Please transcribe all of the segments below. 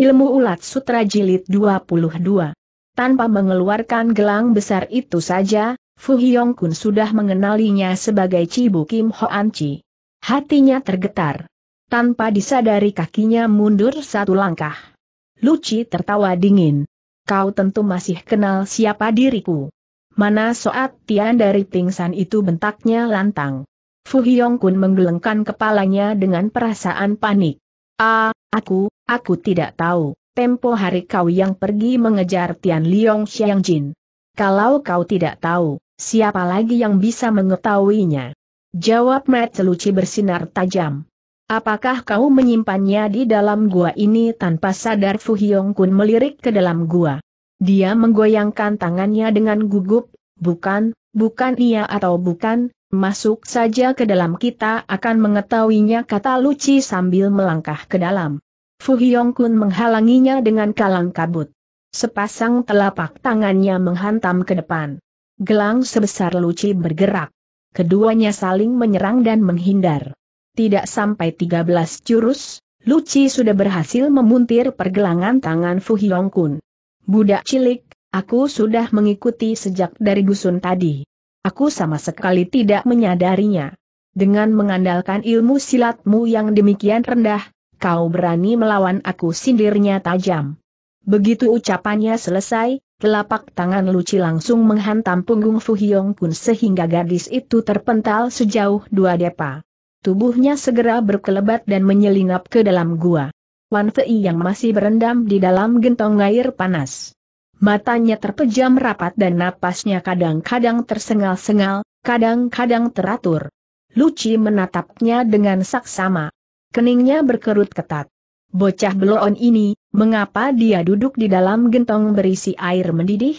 Ilmu Ulat Sutra Jilid 22 Tanpa mengeluarkan gelang besar itu saja, Fu Hyong Kun sudah mengenalinya sebagai Cibu Kim Hoan Chi. Hatinya tergetar. Tanpa disadari kakinya mundur satu langkah. Luci tertawa dingin. Kau tentu masih kenal siapa diriku. Mana soat tian dari pingsan itu bentaknya lantang. Fu Hyong Kun menggelengkan kepalanya dengan perasaan panik. Ah, aku, Aku tidak tahu, tempo hari kau yang pergi mengejar Tian Liong Xiang Jin. Kalau kau tidak tahu, siapa lagi yang bisa mengetahuinya? Jawab Matt Seluci bersinar tajam. Apakah kau menyimpannya di dalam gua ini tanpa sadar Fu Hyong Kun melirik ke dalam gua? Dia menggoyangkan tangannya dengan gugup, bukan, bukan ia atau bukan, masuk saja ke dalam kita akan mengetahuinya kata Luci sambil melangkah ke dalam. Fu Hyong Kun menghalanginya dengan kalang kabut. Sepasang telapak tangannya menghantam ke depan. Gelang sebesar luci bergerak. Keduanya saling menyerang dan menghindar. Tidak sampai 13 jurus, Luci sudah berhasil memuntir pergelangan tangan Fu Hyong Kun. Budak cilik, aku sudah mengikuti sejak dari dusun tadi. Aku sama sekali tidak menyadarinya. Dengan mengandalkan ilmu silatmu yang demikian rendah, kau berani melawan aku sindirnya tajam. Begitu ucapannya selesai, telapak tangan Luci langsung menghantam punggung Fu Hyong Kun sehingga gadis itu terpental sejauh dua depa. Tubuhnya segera berkelebat dan menyelinap ke dalam gua. Wan Fei yang masih berendam di dalam gentong air panas. Matanya terpejam rapat dan napasnya kadang-kadang tersengal-sengal, kadang-kadang teratur. Luci menatapnya dengan saksama. Keningnya berkerut ketat. Bocah beloon ini, mengapa dia duduk di dalam gentong berisi air mendidih?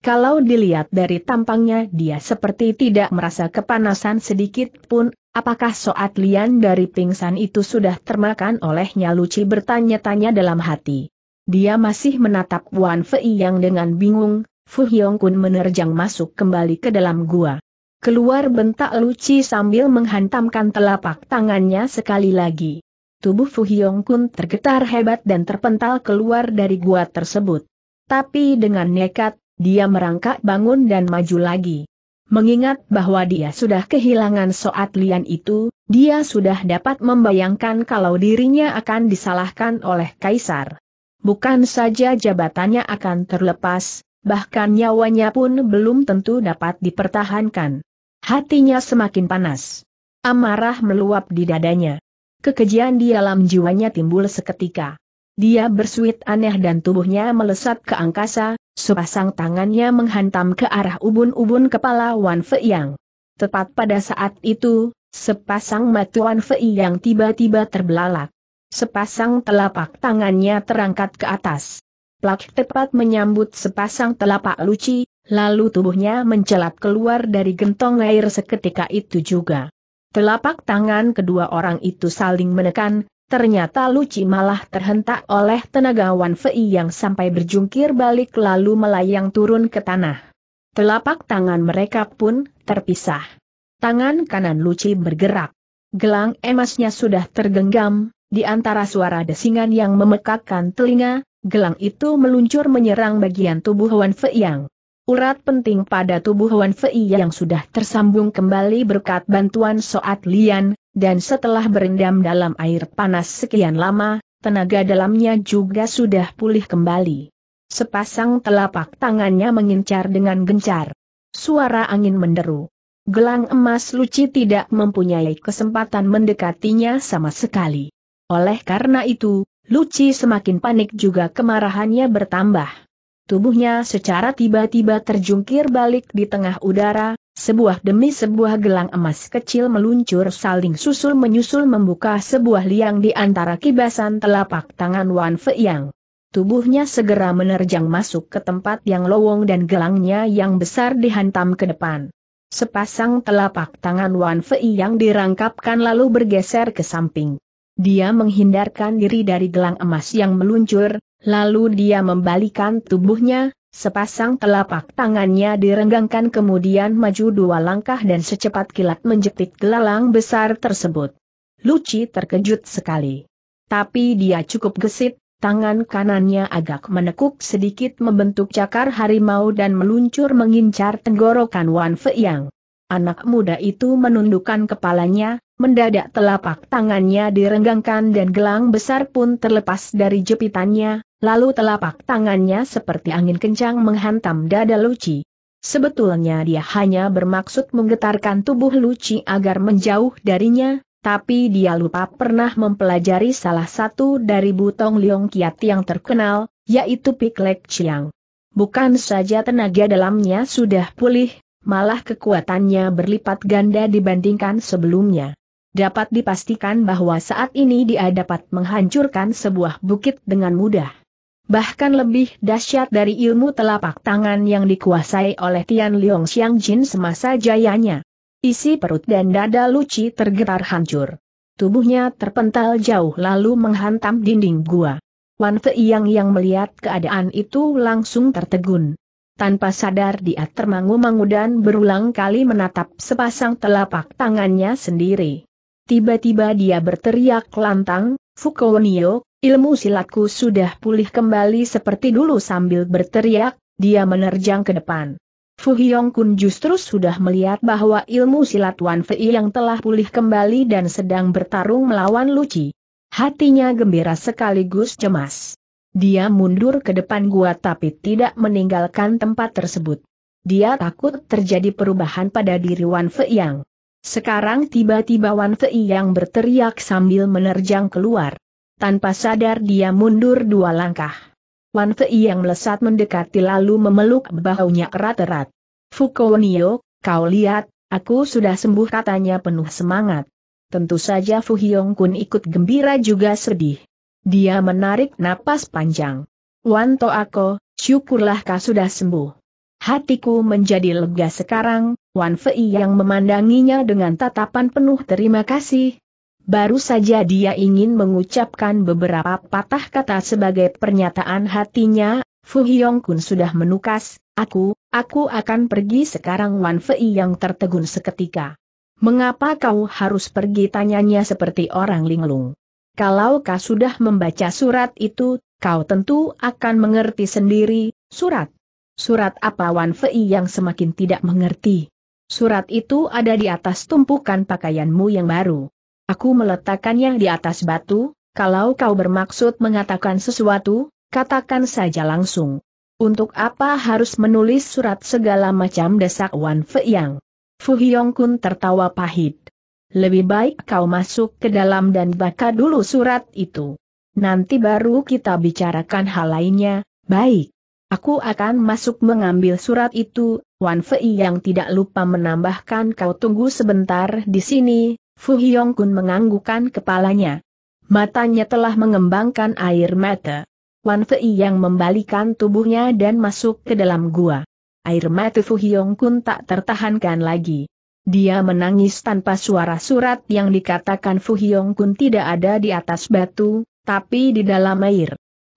Kalau dilihat dari tampangnya dia seperti tidak merasa kepanasan sedikit pun, apakah soat lian dari pingsan itu sudah termakan olehnya Luci bertanya-tanya dalam hati. Dia masih menatap Wan Fei yang dengan bingung, Fu Hyong Kun menerjang masuk kembali ke dalam gua. Keluar bentak Luci sambil menghantamkan telapak tangannya sekali lagi. Tubuh Fu Hyong Kun tergetar hebat dan terpental keluar dari gua tersebut. Tapi dengan nekat, dia merangkak bangun dan maju lagi. Mengingat bahwa dia sudah kehilangan soat lian itu, dia sudah dapat membayangkan kalau dirinya akan disalahkan oleh Kaisar. Bukan saja jabatannya akan terlepas, bahkan nyawanya pun belum tentu dapat dipertahankan. Hatinya semakin panas. Amarah meluap di dadanya. Kekejian di dalam jiwanya timbul seketika. Dia bersuit aneh dan tubuhnya melesat ke angkasa, sepasang tangannya menghantam ke arah ubun-ubun kepala Wan Fei Yang. Tepat pada saat itu, sepasang mata Wan Fei Yang tiba-tiba terbelalak. Sepasang telapak tangannya terangkat ke atas. Plak tepat menyambut sepasang telapak luci, Lalu tubuhnya mencelat keluar dari gentong air seketika itu juga. Telapak tangan kedua orang itu saling menekan, ternyata Luci malah terhentak oleh tenaga Wan Fei yang sampai berjungkir balik lalu melayang turun ke tanah. Telapak tangan mereka pun terpisah. Tangan kanan Luci bergerak. Gelang emasnya sudah tergenggam, di antara suara desingan yang memekakkan telinga, gelang itu meluncur menyerang bagian tubuh Wan Fei yang urat penting pada tubuh Wan Fei yang sudah tersambung kembali berkat bantuan Soat Lian, dan setelah berendam dalam air panas sekian lama, tenaga dalamnya juga sudah pulih kembali. Sepasang telapak tangannya mengincar dengan gencar. Suara angin menderu. Gelang emas Luci tidak mempunyai kesempatan mendekatinya sama sekali. Oleh karena itu, Luci semakin panik juga kemarahannya bertambah. Tubuhnya secara tiba-tiba terjungkir balik di tengah udara, sebuah demi sebuah gelang emas kecil meluncur saling susul menyusul membuka sebuah liang di antara kibasan telapak tangan Wan Feiyang. Tubuhnya segera menerjang masuk ke tempat yang lowong dan gelangnya yang besar dihantam ke depan. Sepasang telapak tangan Wan Fei yang dirangkapkan lalu bergeser ke samping. Dia menghindarkan diri dari gelang emas yang meluncur, lalu dia membalikan tubuhnya, sepasang telapak tangannya direnggangkan kemudian maju dua langkah dan secepat kilat menjepit gelang besar tersebut. Luci terkejut sekali. Tapi dia cukup gesit, tangan kanannya agak menekuk sedikit membentuk cakar harimau dan meluncur mengincar tenggorokan Wan Fei Yang. Anak muda itu menundukkan kepalanya, Mendadak telapak tangannya direnggangkan dan gelang besar pun terlepas dari jepitannya, lalu telapak tangannya seperti angin kencang menghantam dada Luci. Sebetulnya dia hanya bermaksud menggetarkan tubuh Luci agar menjauh darinya, tapi dia lupa pernah mempelajari salah satu dari butong Liong Kiat yang terkenal, yaitu Piklek Chiang. Bukan saja tenaga dalamnya sudah pulih, malah kekuatannya berlipat ganda dibandingkan sebelumnya dapat dipastikan bahwa saat ini dia dapat menghancurkan sebuah bukit dengan mudah. Bahkan lebih dahsyat dari ilmu telapak tangan yang dikuasai oleh Tian Liong Xiang Jin semasa jayanya. Isi perut dan dada Luci tergetar hancur. Tubuhnya terpental jauh lalu menghantam dinding gua. Wan Feiyang yang melihat keadaan itu langsung tertegun. Tanpa sadar dia termangu-mangu dan berulang kali menatap sepasang telapak tangannya sendiri. Tiba-tiba dia berteriak lantang, Fukonio, ilmu silatku sudah pulih kembali seperti dulu sambil berteriak, dia menerjang ke depan. Fu Kun justru sudah melihat bahwa ilmu silat Wan Fei yang telah pulih kembali dan sedang bertarung melawan Luci. Hatinya gembira sekaligus cemas. Dia mundur ke depan gua tapi tidak meninggalkan tempat tersebut. Dia takut terjadi perubahan pada diri Wan Fei yang sekarang tiba-tiba Wan Fei yang berteriak sambil menerjang keluar. Tanpa sadar dia mundur dua langkah. Wan Fei yang melesat mendekati lalu memeluk bahunya erat-erat. Fukonio, kau lihat, aku sudah sembuh katanya penuh semangat. Tentu saja Fu Hyong Kun ikut gembira juga sedih. Dia menarik napas panjang. Wan Toako, syukurlah kau sudah sembuh. Hatiku menjadi lega sekarang, Wan Fei yang memandanginya dengan tatapan penuh terima kasih. Baru saja dia ingin mengucapkan beberapa patah kata sebagai pernyataan hatinya, Fu Hyong Kun sudah menukas, aku, aku akan pergi sekarang Wan Fei yang tertegun seketika. Mengapa kau harus pergi tanyanya seperti orang linglung? Kalau kau sudah membaca surat itu, kau tentu akan mengerti sendiri, surat Surat apa Wan Fei yang semakin tidak mengerti. Surat itu ada di atas tumpukan pakaianmu yang baru. Aku meletakkannya di atas batu, kalau kau bermaksud mengatakan sesuatu, katakan saja langsung. Untuk apa harus menulis surat segala macam desak Wan Fei yang. Fu Hyong tertawa pahit. Lebih baik kau masuk ke dalam dan baca dulu surat itu. Nanti baru kita bicarakan hal lainnya, baik. Aku akan masuk mengambil surat itu, Wan Fei yang tidak lupa menambahkan kau tunggu sebentar di sini, Fu Hyong Kun menganggukkan kepalanya. Matanya telah mengembangkan air mata. Wan Fei yang membalikan tubuhnya dan masuk ke dalam gua. Air mata Fu Hyong Kun tak tertahankan lagi. Dia menangis tanpa suara surat yang dikatakan Fu Hyong Kun tidak ada di atas batu, tapi di dalam air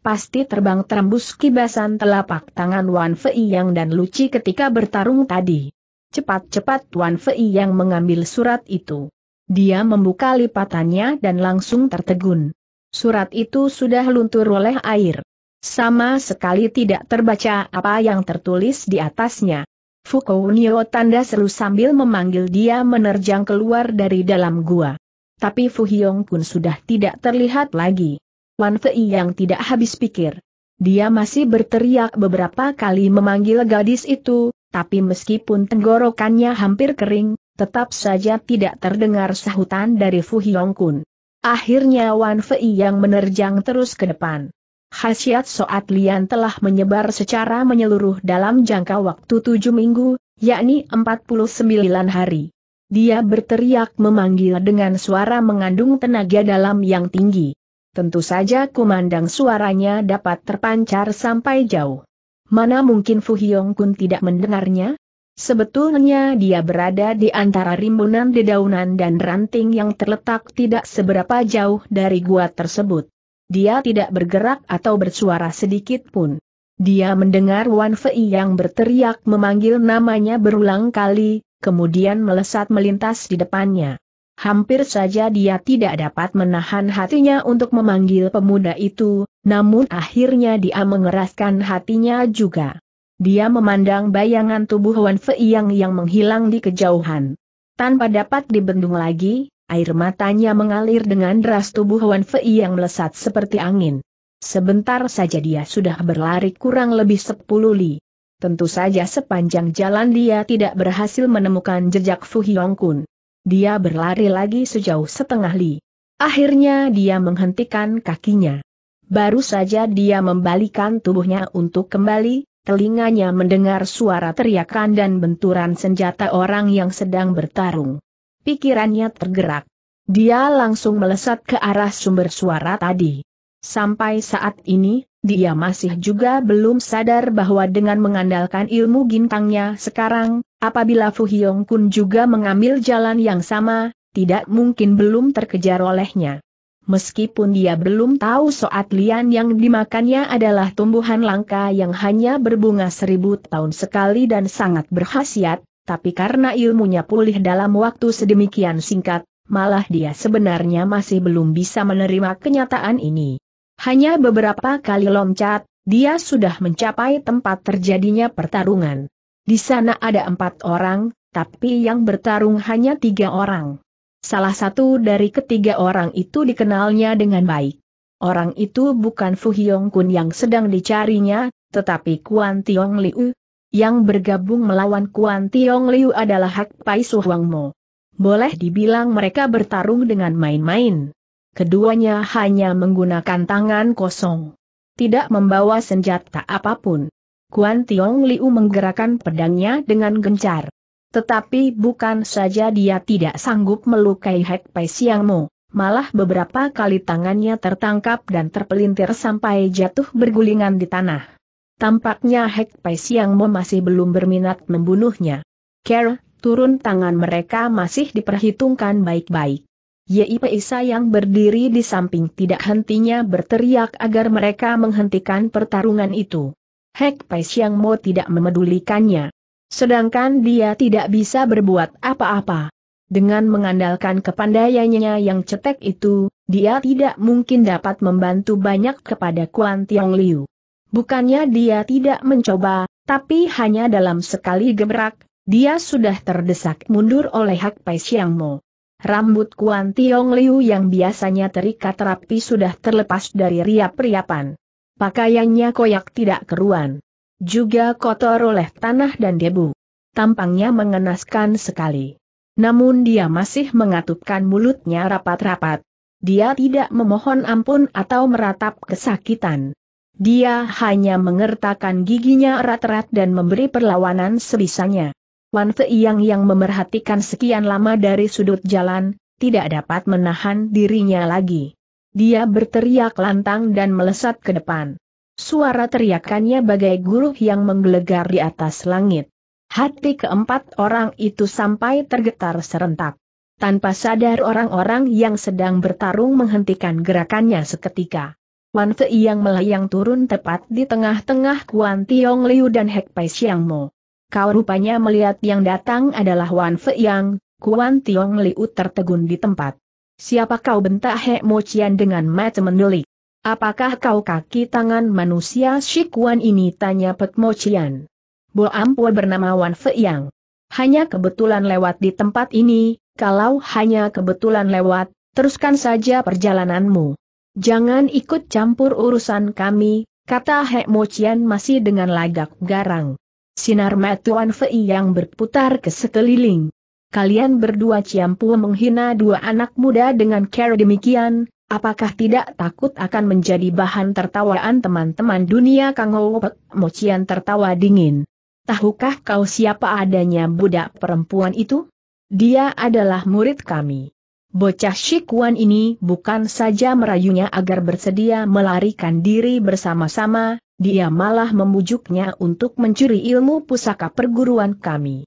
pasti terbang terembus kibasan telapak tangan Wan Fei Yang dan Luci ketika bertarung tadi. Cepat-cepat Wan Fei Yang mengambil surat itu. Dia membuka lipatannya dan langsung tertegun. Surat itu sudah luntur oleh air. Sama sekali tidak terbaca apa yang tertulis di atasnya. Fukou Nio tanda seru sambil memanggil dia menerjang keluar dari dalam gua. Tapi Fu pun sudah tidak terlihat lagi. Wanfei yang tidak habis pikir. Dia masih berteriak beberapa kali memanggil gadis itu, tapi meskipun tenggorokannya hampir kering, tetap saja tidak terdengar sahutan dari Fu Hyongkun. Akhirnya Wan Fei yang menerjang terus ke depan. Khasiat Soat Lian telah menyebar secara menyeluruh dalam jangka waktu tujuh minggu, yakni 49 hari. Dia berteriak memanggil dengan suara mengandung tenaga dalam yang tinggi. Tentu saja kumandang suaranya dapat terpancar sampai jauh. Mana mungkin Fu Hyong Kun tidak mendengarnya? Sebetulnya dia berada di antara rimbunan dedaunan dan ranting yang terletak tidak seberapa jauh dari gua tersebut. Dia tidak bergerak atau bersuara sedikit pun. Dia mendengar Wan Fei yang berteriak memanggil namanya berulang kali, kemudian melesat melintas di depannya. Hampir saja dia tidak dapat menahan hatinya untuk memanggil pemuda itu, namun akhirnya dia mengeraskan hatinya juga. Dia memandang bayangan tubuh Wan Fei yang menghilang di kejauhan. Tanpa dapat dibendung lagi, air matanya mengalir dengan deras tubuh Wan yang melesat seperti angin. Sebentar saja dia sudah berlari kurang lebih sepuluh li. Tentu saja sepanjang jalan dia tidak berhasil menemukan jejak Fu Hyong Kun. Dia berlari lagi sejauh setengah li. Akhirnya dia menghentikan kakinya. Baru saja dia membalikan tubuhnya untuk kembali, telinganya mendengar suara teriakan dan benturan senjata orang yang sedang bertarung. Pikirannya tergerak. Dia langsung melesat ke arah sumber suara tadi. Sampai saat ini, dia masih juga belum sadar bahwa dengan mengandalkan ilmu gintangnya sekarang, apabila Fu Hyong Kun juga mengambil jalan yang sama, tidak mungkin belum terkejar olehnya. Meskipun dia belum tahu soat lian yang dimakannya adalah tumbuhan langka yang hanya berbunga seribu tahun sekali dan sangat berkhasiat, tapi karena ilmunya pulih dalam waktu sedemikian singkat, malah dia sebenarnya masih belum bisa menerima kenyataan ini. Hanya beberapa kali loncat, dia sudah mencapai tempat terjadinya pertarungan. Di sana ada empat orang, tapi yang bertarung hanya tiga orang. Salah satu dari ketiga orang itu dikenalnya dengan baik. Orang itu bukan Fu Hyong Kun yang sedang dicarinya, tetapi Kuan Tiong Liu. Yang bergabung melawan Kuan Tiong Liu adalah Hak Pai Su Huang Mo. Boleh dibilang mereka bertarung dengan main-main keduanya hanya menggunakan tangan kosong. Tidak membawa senjata apapun. Kuan Tiong Liu menggerakkan pedangnya dengan gencar. Tetapi bukan saja dia tidak sanggup melukai Hek Pai Siang Mo, malah beberapa kali tangannya tertangkap dan terpelintir sampai jatuh bergulingan di tanah. Tampaknya Hek Pai Siang Mo masih belum berminat membunuhnya. Care, turun tangan mereka masih diperhitungkan baik-baik. Yipei sayang yang berdiri di samping tidak hentinya berteriak agar mereka menghentikan pertarungan itu. Hek Pai Siang Mo tidak memedulikannya. Sedangkan dia tidak bisa berbuat apa-apa. Dengan mengandalkan kepandaiannya yang cetek itu, dia tidak mungkin dapat membantu banyak kepada Kuan Tiong Liu. Bukannya dia tidak mencoba, tapi hanya dalam sekali gebrak, dia sudah terdesak mundur oleh Hak Pai Siang Mo rambut Kuan Tiong Liu yang biasanya terikat rapi sudah terlepas dari riap-riapan. Pakaiannya koyak tidak keruan. Juga kotor oleh tanah dan debu. Tampangnya mengenaskan sekali. Namun dia masih mengatupkan mulutnya rapat-rapat. Dia tidak memohon ampun atau meratap kesakitan. Dia hanya mengertakkan giginya erat-erat dan memberi perlawanan sebisanya. Wan Feiyang yang memerhatikan sekian lama dari sudut jalan, tidak dapat menahan dirinya lagi. Dia berteriak lantang dan melesat ke depan. Suara teriakannya bagai guruh yang menggelegar di atas langit. Hati keempat orang itu sampai tergetar serentak. Tanpa sadar orang-orang yang sedang bertarung menghentikan gerakannya seketika. Wan Fei yang melayang turun tepat di tengah-tengah Kuan Tiong Liu dan Hek Pai Xiang Mo. Kau rupanya melihat yang datang adalah Wan Fe Yang, Kuan Tiong Liu tertegun di tempat. Siapa kau bentak He Mo Qian dengan mata mendelik? Apakah kau kaki tangan manusia si Kuan ini tanya Pek Mo Qian. Bo Ampua bernama Wan Fe Yang. Hanya kebetulan lewat di tempat ini, kalau hanya kebetulan lewat, teruskan saja perjalananmu. Jangan ikut campur urusan kami, kata Hek Mocian masih dengan lagak garang. Sinar matuan Fei yang berputar ke sekeliling. Kalian berdua Ciampu menghina dua anak muda dengan cara demikian, apakah tidak takut akan menjadi bahan tertawaan teman-teman dunia Kang Opek? Mocian tertawa dingin. Tahukah kau siapa adanya budak perempuan itu? Dia adalah murid kami. Bocah Shikuan ini bukan saja merayunya agar bersedia melarikan diri bersama-sama, dia malah memujuknya untuk mencuri ilmu pusaka perguruan kami.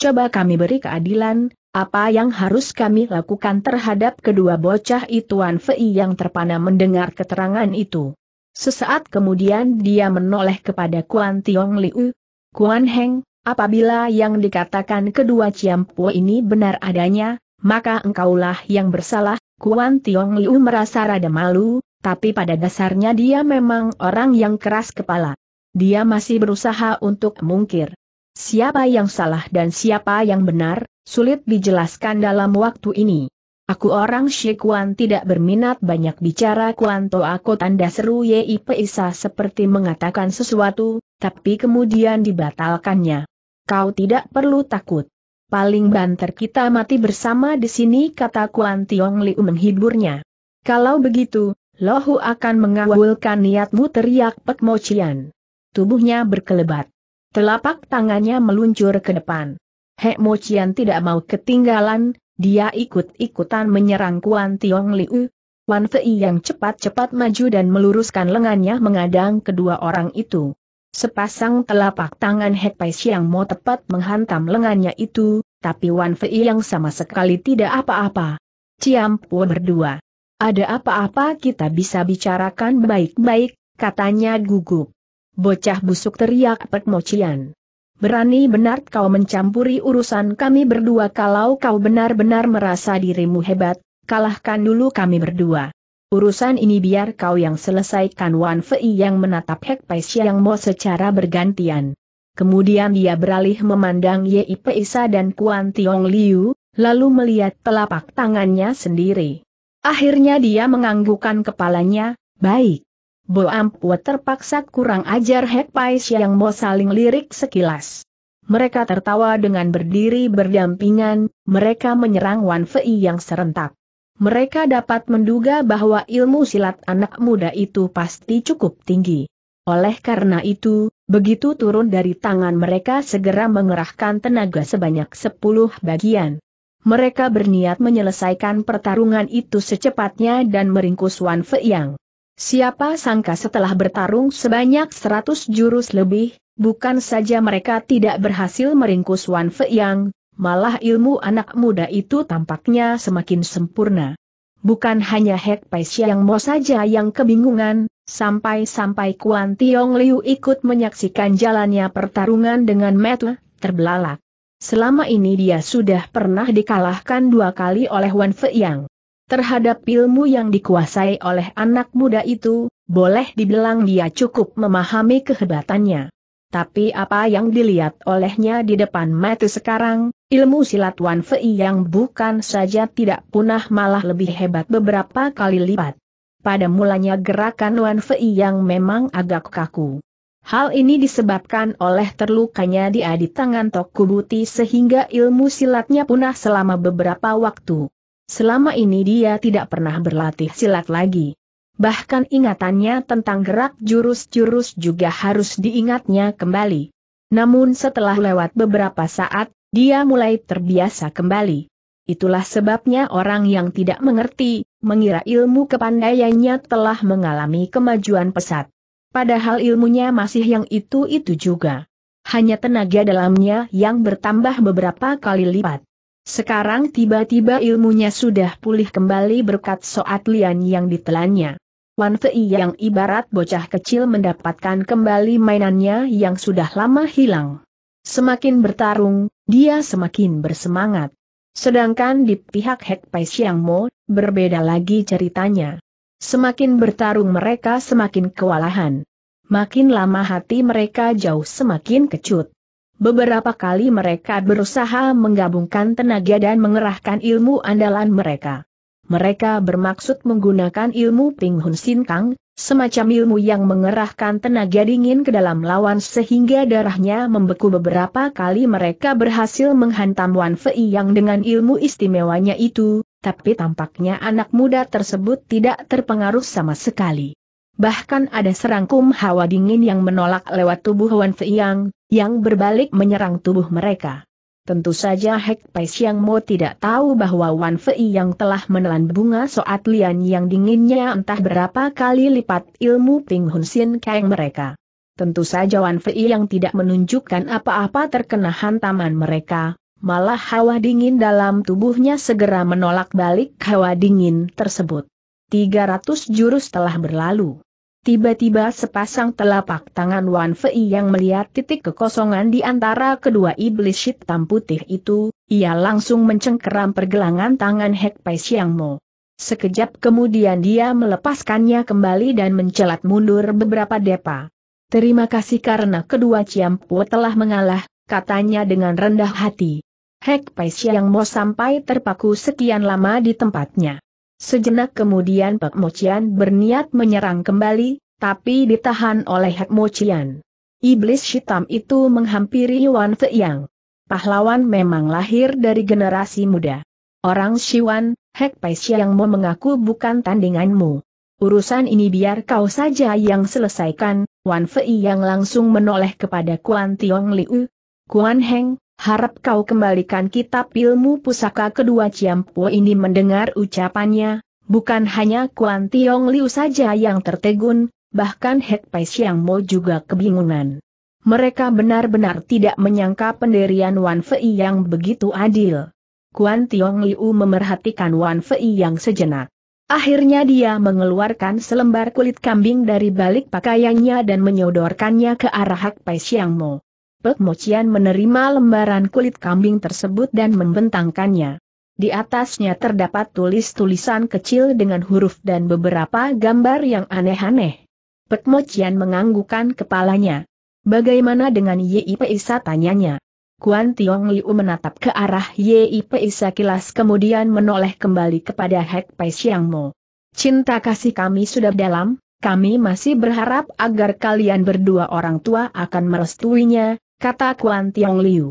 Coba kami beri keadilan, apa yang harus kami lakukan terhadap kedua bocah ituan Fei yang terpana mendengar keterangan itu. Sesaat kemudian dia menoleh kepada Kuan Tiong Liu. Kuan Heng, apabila yang dikatakan kedua Ciampu ini benar adanya, maka engkaulah yang bersalah, Kuan Tiong Liu merasa rada malu, tapi pada dasarnya dia memang orang yang keras kepala. Dia masih berusaha untuk mungkir. Siapa yang salah dan siapa yang benar, sulit dijelaskan dalam waktu ini. Aku orang Shikuan tidak berminat banyak bicara kuanto aku tanda seru Yip Isa seperti mengatakan sesuatu, tapi kemudian dibatalkannya. Kau tidak perlu takut. Paling banter kita mati bersama di sini kata Kuan Tiong Liu menghiburnya. Kalau begitu, Lohu akan mengawulkan niatmu teriak Pek Mocian. Tubuhnya berkelebat. Telapak tangannya meluncur ke depan. Hek Mocian tidak mau ketinggalan, dia ikut-ikutan menyerang Kuan Tiong Liu. Wan Fei yang cepat-cepat maju dan meluruskan lengannya mengadang kedua orang itu. Sepasang telapak tangan Hek Pai Siang Mo tepat menghantam lengannya itu, tapi Wan Fei yang sama sekali tidak apa-apa. Ciampu berdua. Ada apa-apa kita bisa bicarakan baik-baik, katanya gugup. Bocah busuk teriak Pek Mocian. Berani benar kau mencampuri urusan kami berdua kalau kau benar-benar merasa dirimu hebat, kalahkan dulu kami berdua. Urusan ini biar kau yang selesaikan Wan Fei yang menatap Hek Pai yang mau secara bergantian. Kemudian dia beralih memandang Pei Sa dan Kuan Tiong Liu, lalu melihat telapak tangannya sendiri. Akhirnya dia menganggukkan kepalanya, baik. Bo Ampua terpaksa kurang ajar Hek Pais yang mau saling lirik sekilas. Mereka tertawa dengan berdiri berdampingan, mereka menyerang Wan Fei yang serentak. Mereka dapat menduga bahwa ilmu silat anak muda itu pasti cukup tinggi. Oleh karena itu, begitu turun dari tangan mereka segera mengerahkan tenaga sebanyak 10 bagian mereka berniat menyelesaikan pertarungan itu secepatnya dan meringkus Wan Feiyang. Siapa sangka setelah bertarung sebanyak 100 jurus lebih, bukan saja mereka tidak berhasil meringkus Wan Feiyang, malah ilmu anak muda itu tampaknya semakin sempurna. Bukan hanya Hek Pai Siang Mo saja yang kebingungan, sampai-sampai Kuan Tiong Liu ikut menyaksikan jalannya pertarungan dengan Metu, terbelalak. Selama ini dia sudah pernah dikalahkan dua kali oleh Wan Yang. Terhadap ilmu yang dikuasai oleh anak muda itu, boleh dibilang dia cukup memahami kehebatannya. Tapi apa yang dilihat olehnya di depan mata sekarang, ilmu silat Wan Fei yang bukan saja tidak punah malah lebih hebat beberapa kali lipat. Pada mulanya gerakan Wan Fei yang memang agak kaku. Hal ini disebabkan oleh terlukanya dia di tangan Tokubuti sehingga ilmu silatnya punah selama beberapa waktu. Selama ini dia tidak pernah berlatih silat lagi. Bahkan ingatannya tentang gerak jurus-jurus juga harus diingatnya kembali. Namun setelah lewat beberapa saat, dia mulai terbiasa kembali. Itulah sebabnya orang yang tidak mengerti, mengira ilmu kepandaiannya telah mengalami kemajuan pesat. Padahal ilmunya masih yang itu-itu juga. Hanya tenaga dalamnya yang bertambah beberapa kali lipat. Sekarang tiba-tiba ilmunya sudah pulih kembali berkat soat lian yang ditelannya. Wan Fei yang ibarat bocah kecil mendapatkan kembali mainannya yang sudah lama hilang. Semakin bertarung, dia semakin bersemangat. Sedangkan di pihak Hek Pai Siang Mo, berbeda lagi ceritanya. Semakin bertarung mereka semakin kewalahan. Makin lama hati mereka jauh semakin kecut. Beberapa kali mereka berusaha menggabungkan tenaga dan mengerahkan ilmu andalan mereka. Mereka bermaksud menggunakan ilmu Ping Hun Sin Kang, semacam ilmu yang mengerahkan tenaga dingin ke dalam lawan sehingga darahnya membeku beberapa kali mereka berhasil menghantam Wan Fei yang dengan ilmu istimewanya itu, tapi tampaknya anak muda tersebut tidak terpengaruh sama sekali. Bahkan ada serangkum hawa dingin yang menolak lewat tubuh Wan Feiyang, yang berbalik menyerang tubuh mereka. Tentu saja Hek Pai Siang Mo tidak tahu bahwa Wan Fei yang telah menelan bunga soat lian yang dinginnya entah berapa kali lipat ilmu Ping Hun Sin Kang mereka. Tentu saja Wan Fei yang tidak menunjukkan apa-apa terkena hantaman mereka, Malah hawa dingin dalam tubuhnya segera menolak balik hawa dingin tersebut. 300 jurus telah berlalu. Tiba-tiba sepasang telapak tangan Wan Fei yang melihat titik kekosongan di antara kedua iblis hitam putih itu, ia langsung mencengkeram pergelangan tangan Hek Pai Siang Mo. Sekejap kemudian dia melepaskannya kembali dan mencelat mundur beberapa depa. Terima kasih karena kedua Ciampu telah mengalah, katanya dengan rendah hati. Hek Pai Siang Mo sampai terpaku sekian lama di tempatnya. Sejenak kemudian Pak Mo Chian berniat menyerang kembali, tapi ditahan oleh Hek Mo Chian. Iblis hitam itu menghampiri Wan Feiyang. Pahlawan memang lahir dari generasi muda. Orang Siwan, Hek Pai Siang Mo mengaku bukan tandinganmu. Urusan ini biar kau saja yang selesaikan, Wan Fei yang langsung menoleh kepada Kuan Tiong Liu. Kuan Heng, Harap kau kembalikan kitab ilmu pusaka kedua Ciampu ini mendengar ucapannya, bukan hanya Kuan Tiong Liu saja yang tertegun, bahkan Hek Pai Siang Mo juga kebingungan. Mereka benar-benar tidak menyangka pendirian Wan Fei yang begitu adil. Kuan Tiong Liu memerhatikan Wan Fei yang sejenak. Akhirnya dia mengeluarkan selembar kulit kambing dari balik pakaiannya dan menyodorkannya ke arah Hek Pai Siang Mo. Pek Mocian menerima lembaran kulit kambing tersebut dan membentangkannya. Di atasnya terdapat tulis-tulisan kecil dengan huruf dan beberapa gambar yang aneh-aneh. Pek Mocian menganggukkan kepalanya. Bagaimana dengan Yi Peisa tanyanya? Kuan Tiong Liu menatap ke arah Yi Peisa kilas kemudian menoleh kembali kepada Hek Pai Siang Mo. Cinta kasih kami sudah dalam, kami masih berharap agar kalian berdua orang tua akan merestuinya, kata Kuan Tiong Liu.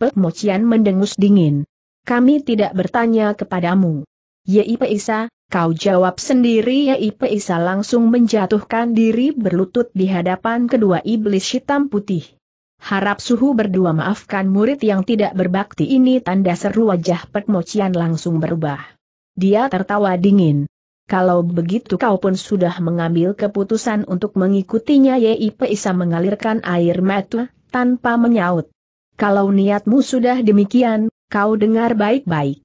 Pek Chian mendengus dingin. Kami tidak bertanya kepadamu. Yip Isa, kau jawab sendiri Yip Isa langsung menjatuhkan diri berlutut di hadapan kedua iblis hitam putih. Harap suhu berdua maafkan murid yang tidak berbakti ini tanda seru wajah Pek Chian langsung berubah. Dia tertawa dingin. Kalau begitu kau pun sudah mengambil keputusan untuk mengikutinya Yip Isa mengalirkan air mata, tanpa menyaut. Kalau niatmu sudah demikian, kau dengar baik-baik.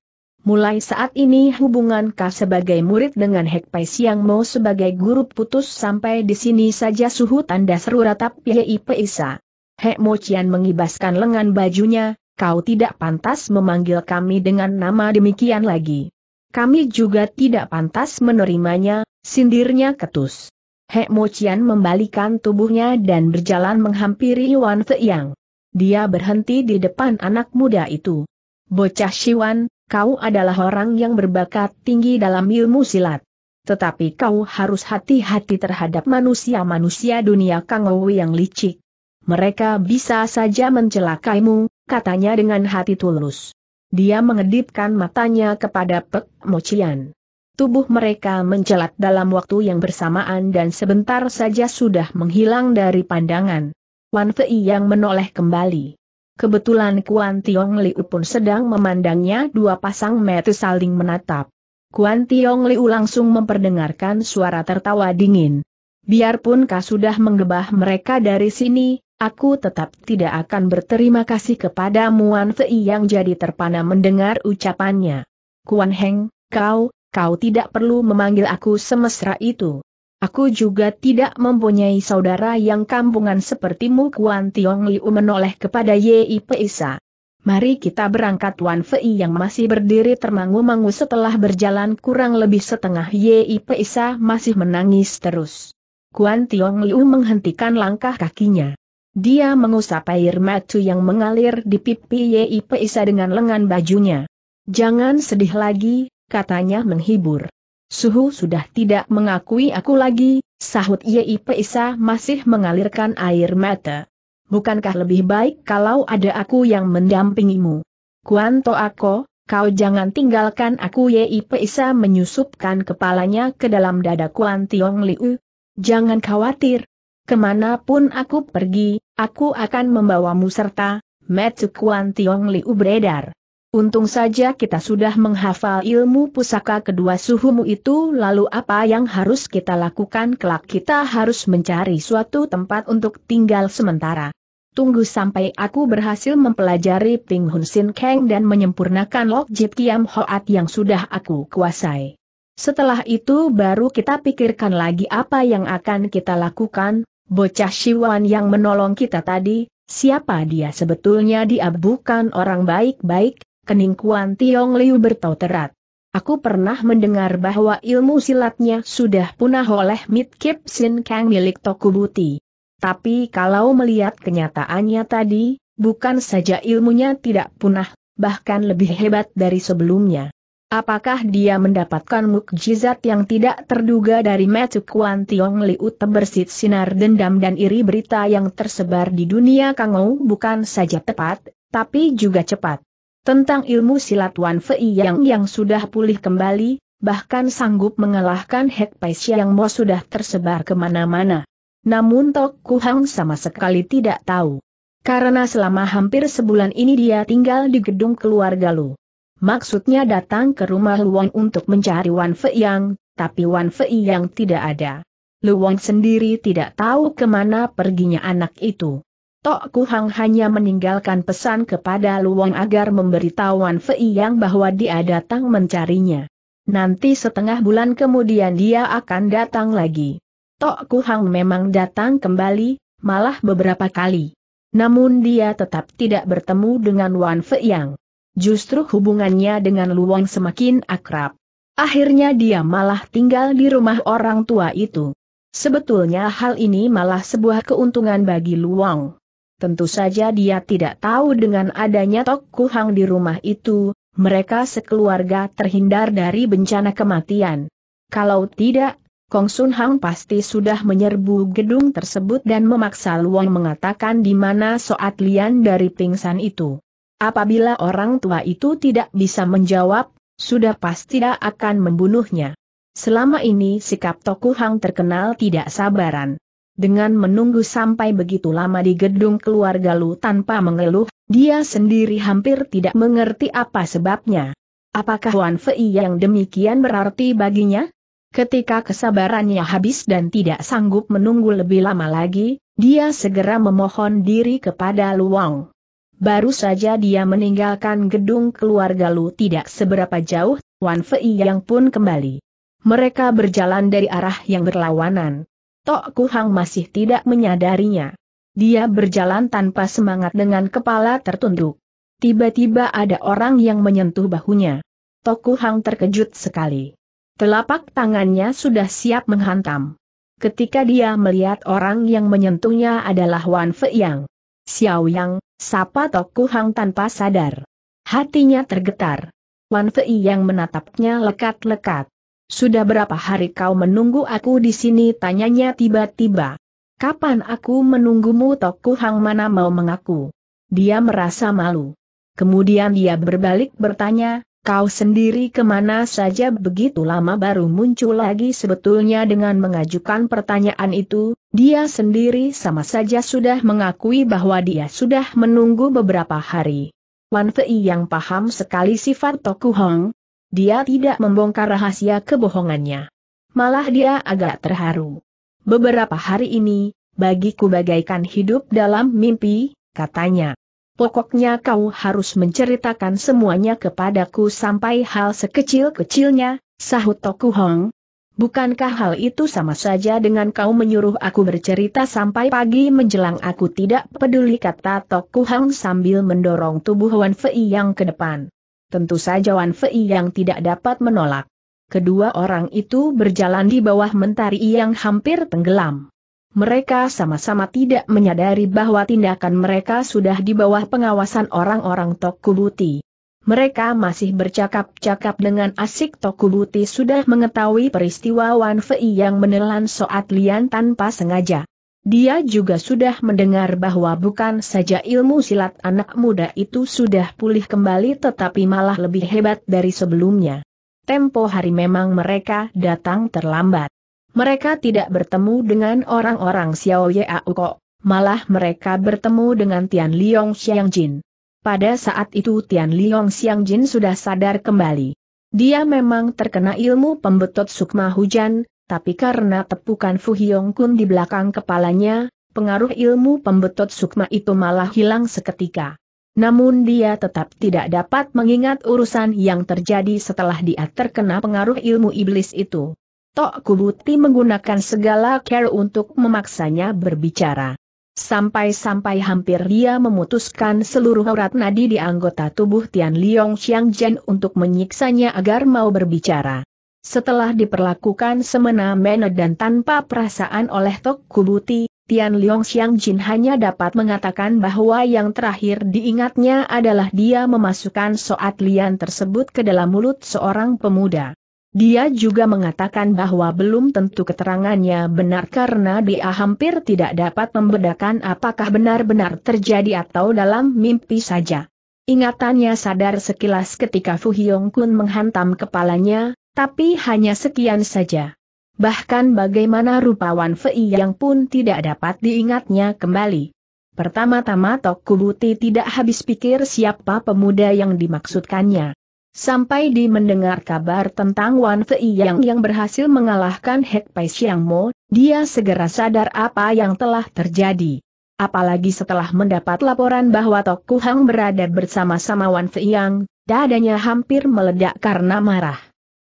Mulai saat ini hubungan kau sebagai murid dengan Hek Pai Siang Mo sebagai guru putus sampai di sini saja suhu tanda seru ratap Yei Peisa. Hek Mo Cian mengibaskan lengan bajunya, kau tidak pantas memanggil kami dengan nama demikian lagi. Kami juga tidak pantas menerimanya, sindirnya ketus. He Mo Qian membalikan tubuhnya dan berjalan menghampiri Wan Yang. Dia berhenti di depan anak muda itu. Bocah Siwan, kau adalah orang yang berbakat tinggi dalam ilmu silat. Tetapi kau harus hati-hati terhadap manusia-manusia dunia Kangou yang licik. Mereka bisa saja mencelakaimu, katanya dengan hati tulus. Dia mengedipkan matanya kepada Pek Mochian tubuh mereka mencelat dalam waktu yang bersamaan dan sebentar saja sudah menghilang dari pandangan. Wan Fei yang menoleh kembali. Kebetulan Kuan Tiong Liu pun sedang memandangnya dua pasang mata saling menatap. Kuan Tiong Liu langsung memperdengarkan suara tertawa dingin. Biarpun kau sudah menggebah mereka dari sini, aku tetap tidak akan berterima kasih kepada Muan Fei yang jadi terpana mendengar ucapannya. Kuan Heng, kau, kau tidak perlu memanggil aku semesra itu. Aku juga tidak mempunyai saudara yang kampungan sepertimu Kuan Tiong Liu menoleh kepada Yei Peisa. Mari kita berangkat Wan Fei yang masih berdiri termangu-mangu setelah berjalan kurang lebih setengah Yei Peisa masih menangis terus. Kuan Tiong Liu menghentikan langkah kakinya. Dia mengusap air mata yang mengalir di pipi Yei Peisa dengan lengan bajunya. Jangan sedih lagi, katanya menghibur. Suhu sudah tidak mengakui aku lagi, sahut Yei Peisa masih mengalirkan air mata. Bukankah lebih baik kalau ada aku yang mendampingimu? Kuanto aku, kau jangan tinggalkan aku Yei Peisa menyusupkan kepalanya ke dalam dada Kuan Tiong Liu. Jangan khawatir. Kemanapun aku pergi, aku akan membawamu serta, Metsu Kuan Tiong Liu beredar. Untung saja kita sudah menghafal ilmu pusaka kedua suhumu itu lalu apa yang harus kita lakukan kelak kita harus mencari suatu tempat untuk tinggal sementara. Tunggu sampai aku berhasil mempelajari Ping Hun Sin Kang dan menyempurnakan Lok jip Kiam Hoat yang sudah aku kuasai. Setelah itu baru kita pikirkan lagi apa yang akan kita lakukan, bocah Siwan yang menolong kita tadi, siapa dia sebetulnya dia bukan orang baik-baik, kening Kuan Tiong Liu bertauterat. Aku pernah mendengar bahwa ilmu silatnya sudah punah oleh Mit Kip Sin Kang milik Tokubuti. Tapi kalau melihat kenyataannya tadi, bukan saja ilmunya tidak punah, bahkan lebih hebat dari sebelumnya. Apakah dia mendapatkan mukjizat yang tidak terduga dari Matthew Kuan Tiong Liu terbersit sinar dendam dan iri berita yang tersebar di dunia Kangou bukan saja tepat, tapi juga cepat. Tentang ilmu silat Wan Fei Yang yang sudah pulih kembali, bahkan sanggup mengalahkan Hek Pai Yang Mo sudah tersebar kemana-mana. Namun Tok Kuhang sama sekali tidak tahu. Karena selama hampir sebulan ini dia tinggal di gedung keluarga Lu. Maksudnya datang ke rumah Luang untuk mencari Wan Fei Yang, tapi Wan Fei Yang tidak ada. Luang sendiri tidak tahu kemana perginya anak itu. Tok Kuhang hanya meninggalkan pesan kepada Luwang agar memberitahuan Fei Yang bahwa dia datang mencarinya. Nanti setengah bulan kemudian dia akan datang lagi. Tok Kuhang memang datang kembali, malah beberapa kali. Namun dia tetap tidak bertemu dengan Wan Fei Yang. Justru hubungannya dengan Luwang semakin akrab. Akhirnya dia malah tinggal di rumah orang tua itu. Sebetulnya hal ini malah sebuah keuntungan bagi Luang. Tentu saja dia tidak tahu dengan adanya Tok Kuhang di rumah itu, mereka sekeluarga terhindar dari bencana kematian. Kalau tidak, Kong Sun Hang pasti sudah menyerbu gedung tersebut dan memaksa Luang mengatakan di mana Soat Lian dari pingsan itu. Apabila orang tua itu tidak bisa menjawab, sudah pasti dia akan membunuhnya. Selama ini sikap Tok Hang terkenal tidak sabaran. Dengan menunggu sampai begitu lama di gedung keluarga Lu tanpa mengeluh, dia sendiri hampir tidak mengerti apa sebabnya. Apakah Wan Fei yang demikian berarti baginya? Ketika kesabarannya habis dan tidak sanggup menunggu lebih lama lagi, dia segera memohon diri kepada Luang. Baru saja dia meninggalkan gedung keluarga Lu tidak seberapa jauh, Wan Fei yang pun kembali. Mereka berjalan dari arah yang berlawanan. Tok Kuhang masih tidak menyadarinya. Dia berjalan tanpa semangat dengan kepala tertunduk. Tiba-tiba ada orang yang menyentuh bahunya. Tok Kuhang terkejut sekali. Telapak tangannya sudah siap menghantam. Ketika dia melihat orang yang menyentuhnya adalah Wan Yang. Xiao Yang, sapa Tok Kuhang tanpa sadar. Hatinya tergetar. Wan Fei yang menatapnya lekat-lekat. Sudah berapa hari kau menunggu aku di sini? Tanyanya tiba-tiba. Kapan aku menunggumu? Toku Hang mana mau mengaku. Dia merasa malu. Kemudian dia berbalik bertanya, kau sendiri kemana saja begitu lama baru muncul lagi sebetulnya dengan mengajukan pertanyaan itu, dia sendiri sama saja sudah mengakui bahwa dia sudah menunggu beberapa hari. Wan Fei yang paham sekali sifat Toku Hong, dia tidak membongkar rahasia kebohongannya. Malah dia agak terharu. Beberapa hari ini, bagiku bagaikan hidup dalam mimpi, katanya. Pokoknya kau harus menceritakan semuanya kepadaku sampai hal sekecil-kecilnya, sahut Toku Hong. Bukankah hal itu sama saja dengan kau menyuruh aku bercerita sampai pagi menjelang aku tidak peduli kata Toku Hong sambil mendorong tubuh Wan Fei yang ke depan tentu saja Wan Fei yang tidak dapat menolak. Kedua orang itu berjalan di bawah mentari yang hampir tenggelam. Mereka sama-sama tidak menyadari bahwa tindakan mereka sudah di bawah pengawasan orang-orang Tokubuti. Mereka masih bercakap-cakap dengan asik Tokubuti sudah mengetahui peristiwa Wan Fei yang menelan Soat Lian tanpa sengaja. Dia juga sudah mendengar bahwa bukan saja ilmu silat anak muda itu sudah pulih kembali tetapi malah lebih hebat dari sebelumnya. Tempo hari memang mereka datang terlambat. Mereka tidak bertemu dengan orang-orang Xiao Ye Auko, malah mereka bertemu dengan Tian Liong Jin. Pada saat itu Tian Liong Jin sudah sadar kembali. Dia memang terkena ilmu pembetot sukma hujan, tapi karena tepukan Fu Hyong Kun di belakang kepalanya, pengaruh ilmu pembetot sukma itu malah hilang seketika. Namun dia tetap tidak dapat mengingat urusan yang terjadi setelah dia terkena pengaruh ilmu iblis itu. Tok Kubuti menggunakan segala care untuk memaksanya berbicara. Sampai-sampai hampir dia memutuskan seluruh urat nadi di anggota tubuh Tian Liong Xiang Jen untuk menyiksanya agar mau berbicara. Setelah diperlakukan semena-mena dan tanpa perasaan oleh Tok Kubuti, Tian Leong Xiang Jin hanya dapat mengatakan bahwa yang terakhir diingatnya adalah dia memasukkan soat lian tersebut ke dalam mulut seorang pemuda. Dia juga mengatakan bahwa belum tentu keterangannya benar karena dia hampir tidak dapat membedakan apakah benar-benar terjadi atau dalam mimpi saja. Ingatannya sadar sekilas ketika Fu Hyong Kun menghantam kepalanya, tapi hanya sekian saja. Bahkan bagaimana rupa Wan Fei yang pun tidak dapat diingatnya kembali. Pertama-tama Tok Kubuti tidak habis pikir siapa pemuda yang dimaksudkannya. Sampai di mendengar kabar tentang Wan Fei yang yang berhasil mengalahkan Hek Pai Xiang Mo, dia segera sadar apa yang telah terjadi. Apalagi setelah mendapat laporan bahwa Tok Kuhang berada bersama-sama Wan Fei yang, dadanya hampir meledak karena marah.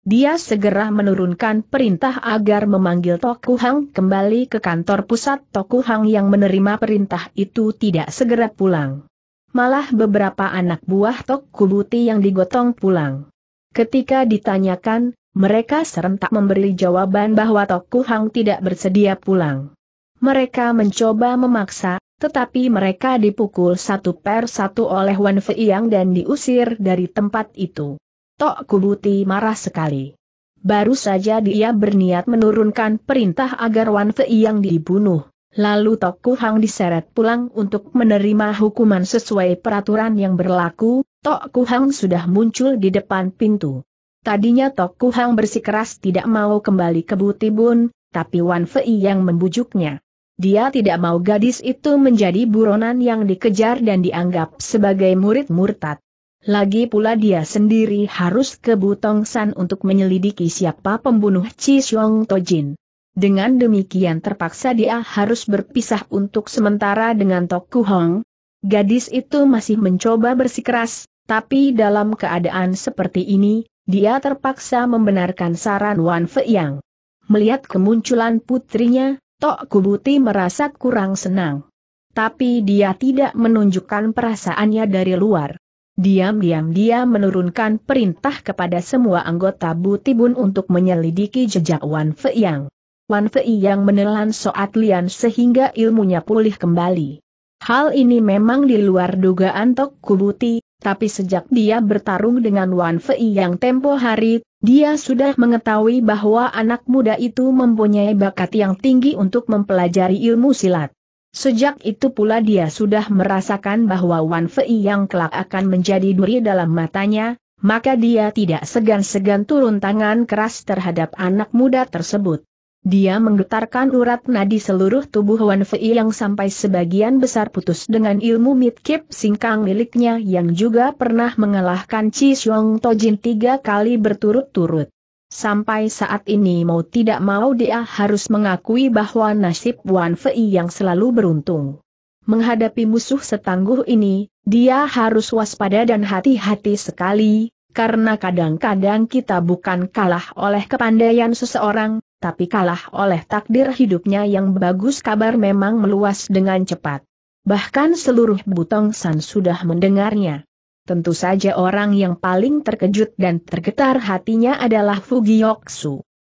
Dia segera menurunkan perintah agar memanggil Toku Hang kembali ke kantor pusat Toku Hang yang menerima perintah itu tidak segera pulang. Malah beberapa anak buah Buti yang digotong pulang. Ketika ditanyakan, mereka serentak memberi jawaban bahwa Toku Hang tidak bersedia pulang. Mereka mencoba memaksa, tetapi mereka dipukul satu per satu oleh Wan Feiyang dan diusir dari tempat itu. Tok Kubuti marah sekali. Baru saja dia berniat menurunkan perintah agar Wan Fei yang dibunuh. Lalu Tok Kuhang diseret pulang untuk menerima hukuman sesuai peraturan yang berlaku, Tok Kuhang sudah muncul di depan pintu. Tadinya Tok Kuhang bersikeras tidak mau kembali ke Butibun, tapi Wan Fei yang membujuknya. Dia tidak mau gadis itu menjadi buronan yang dikejar dan dianggap sebagai murid murtad. Lagi pula dia sendiri harus ke Butong San untuk menyelidiki siapa pembunuh Chi Xiong Tojin. Dengan demikian terpaksa dia harus berpisah untuk sementara dengan Toku Hong. Gadis itu masih mencoba bersikeras, tapi dalam keadaan seperti ini, dia terpaksa membenarkan saran Wan yang Melihat kemunculan putrinya, Tok Kubuti merasa kurang senang. Tapi dia tidak menunjukkan perasaannya dari luar diam-diam dia menurunkan perintah kepada semua anggota Butibun untuk menyelidiki jejak Wan Fei Yang. Wan Fei Yang menelan Soat Lian sehingga ilmunya pulih kembali. Hal ini memang di luar dugaan Tok Kubuti, tapi sejak dia bertarung dengan Wan Fei Yang tempo hari, dia sudah mengetahui bahwa anak muda itu mempunyai bakat yang tinggi untuk mempelajari ilmu silat. Sejak itu pula dia sudah merasakan bahwa Wan Fei yang kelak akan menjadi duri dalam matanya, maka dia tidak segan-segan turun tangan keras terhadap anak muda tersebut. Dia menggetarkan urat nadi seluruh tubuh Wan Fei yang sampai sebagian besar putus dengan ilmu midkip singkang miliknya yang juga pernah mengalahkan Chi Xiong Tojin tiga kali berturut-turut. Sampai saat ini mau tidak mau dia harus mengakui bahwa nasib Wan Fei yang selalu beruntung. Menghadapi musuh setangguh ini, dia harus waspada dan hati-hati sekali, karena kadang-kadang kita bukan kalah oleh kepandaian seseorang, tapi kalah oleh takdir hidupnya yang bagus kabar memang meluas dengan cepat. Bahkan seluruh Butong San sudah mendengarnya. Tentu saja orang yang paling terkejut dan tergetar hatinya adalah Fugi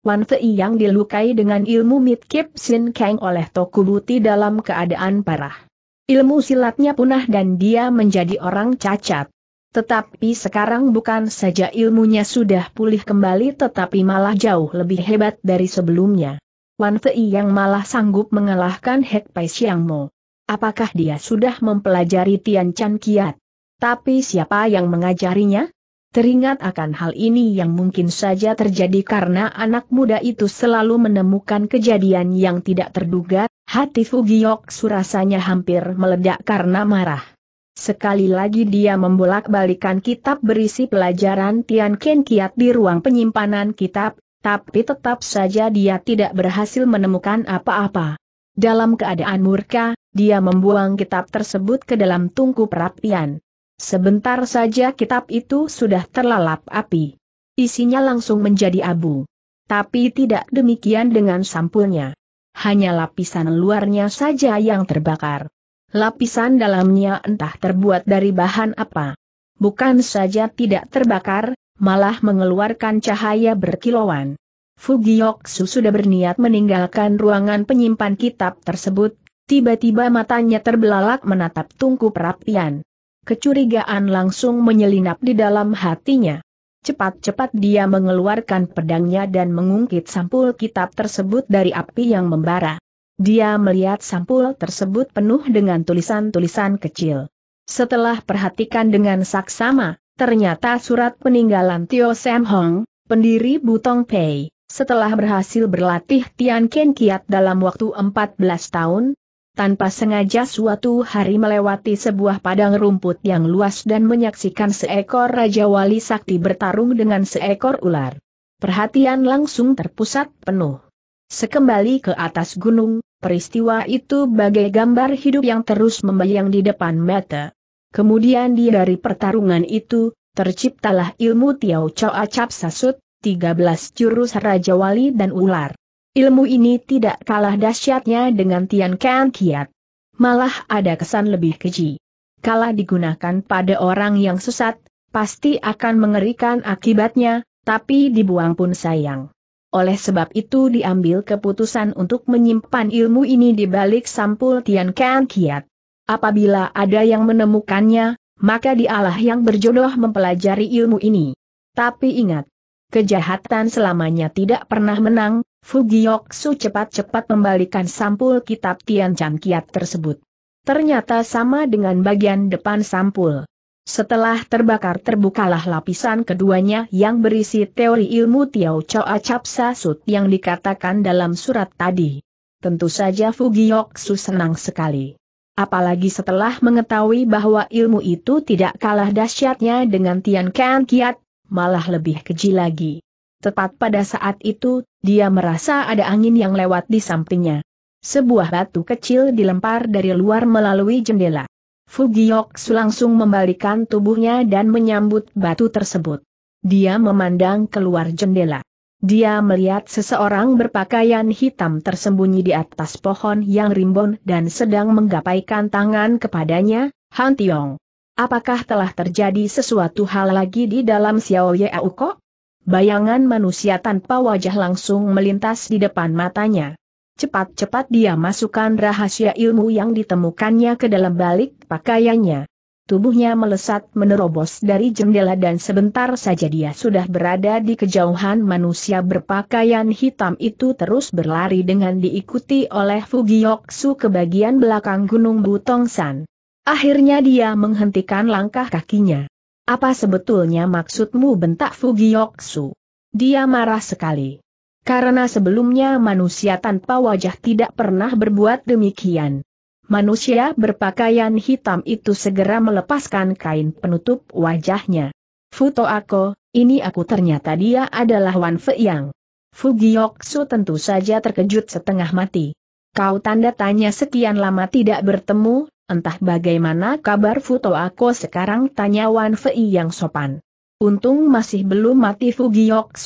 Wan Fei yang dilukai dengan ilmu Mid Kip Sin Kang oleh Tokubuti dalam keadaan parah. Ilmu silatnya punah dan dia menjadi orang cacat. Tetapi sekarang bukan saja ilmunya sudah pulih kembali tetapi malah jauh lebih hebat dari sebelumnya. Wan Fei yang malah sanggup mengalahkan Hek Pai Xiang Mo. Apakah dia sudah mempelajari Tian Chan Kiat? Tapi siapa yang mengajarinya? Teringat akan hal ini yang mungkin saja terjadi karena anak muda itu selalu menemukan kejadian yang tidak terduga, hati Fugiok surasanya hampir meledak karena marah. Sekali lagi dia membolak-balikan kitab berisi pelajaran Tian Ken Kiat di ruang penyimpanan kitab, tapi tetap saja dia tidak berhasil menemukan apa-apa. Dalam keadaan murka, dia membuang kitab tersebut ke dalam tungku perapian. Sebentar saja kitab itu sudah terlalap api. Isinya langsung menjadi abu. Tapi tidak demikian dengan sampulnya. Hanya lapisan luarnya saja yang terbakar. Lapisan dalamnya entah terbuat dari bahan apa. Bukan saja tidak terbakar, malah mengeluarkan cahaya berkilauan. Fugioksu sudah berniat meninggalkan ruangan penyimpan kitab tersebut, tiba-tiba matanya terbelalak menatap tungku perapian kecurigaan langsung menyelinap di dalam hatinya. Cepat-cepat dia mengeluarkan pedangnya dan mengungkit sampul kitab tersebut dari api yang membara. Dia melihat sampul tersebut penuh dengan tulisan-tulisan kecil. Setelah perhatikan dengan saksama, ternyata surat peninggalan Tio Sam Hong, pendiri Butong Pei, setelah berhasil berlatih Tian Ken Kiat dalam waktu 14 tahun, tanpa sengaja suatu hari melewati sebuah padang rumput yang luas dan menyaksikan seekor Raja Wali Sakti bertarung dengan seekor ular. Perhatian langsung terpusat penuh. Sekembali ke atas gunung, peristiwa itu bagai gambar hidup yang terus membayang di depan mata. Kemudian di dari pertarungan itu, terciptalah ilmu Tiao Choa Cap Sasut, 13 jurus Raja Wali dan Ular. Ilmu ini tidak kalah dahsyatnya dengan Tian Kan Kiat. Malah ada kesan lebih keji. Kalah digunakan pada orang yang sesat, pasti akan mengerikan akibatnya, tapi dibuang pun sayang. Oleh sebab itu diambil keputusan untuk menyimpan ilmu ini di balik sampul Tian Kan Kiat. Apabila ada yang menemukannya, maka dialah yang berjodoh mempelajari ilmu ini. Tapi ingat, Kejahatan selamanya tidak pernah menang, Fugioksu cepat-cepat membalikan sampul kitab Tian Chan Kiat tersebut. Ternyata sama dengan bagian depan sampul. Setelah terbakar terbukalah lapisan keduanya yang berisi teori ilmu Tiao Choa Cap Sasut yang dikatakan dalam surat tadi. Tentu saja Fugiyoksu senang sekali. Apalagi setelah mengetahui bahwa ilmu itu tidak kalah dahsyatnya dengan Tian Kan Kiat, malah lebih keji lagi. Tepat pada saat itu, dia merasa ada angin yang lewat di sampingnya. Sebuah batu kecil dilempar dari luar melalui jendela. Fugiok langsung membalikan tubuhnya dan menyambut batu tersebut. Dia memandang keluar jendela. Dia melihat seseorang berpakaian hitam tersembunyi di atas pohon yang rimbun dan sedang menggapaikan tangan kepadanya, Han Tiong. Apakah telah terjadi sesuatu hal lagi di dalam Xiao Ya Uko? Bayangan manusia tanpa wajah langsung melintas di depan matanya. Cepat-cepat dia masukkan rahasia ilmu yang ditemukannya ke dalam balik pakaiannya. Tubuhnya melesat menerobos dari jendela dan sebentar saja dia sudah berada di kejauhan manusia berpakaian hitam itu terus berlari dengan diikuti oleh Fugioksu ke bagian belakang Gunung Butongsan. Akhirnya dia menghentikan langkah kakinya. Apa sebetulnya maksudmu bentak Fugiyoksu? Dia marah sekali. Karena sebelumnya manusia tanpa wajah tidak pernah berbuat demikian. Manusia berpakaian hitam itu segera melepaskan kain penutup wajahnya. Futo aku, ini aku ternyata dia adalah Wan Feiyang. Fugiyoksu tentu saja terkejut setengah mati. Kau tanda tanya sekian lama tidak bertemu, Entah bagaimana kabar foto aku sekarang tanya Wan Fei yang sopan. Untung masih belum mati Su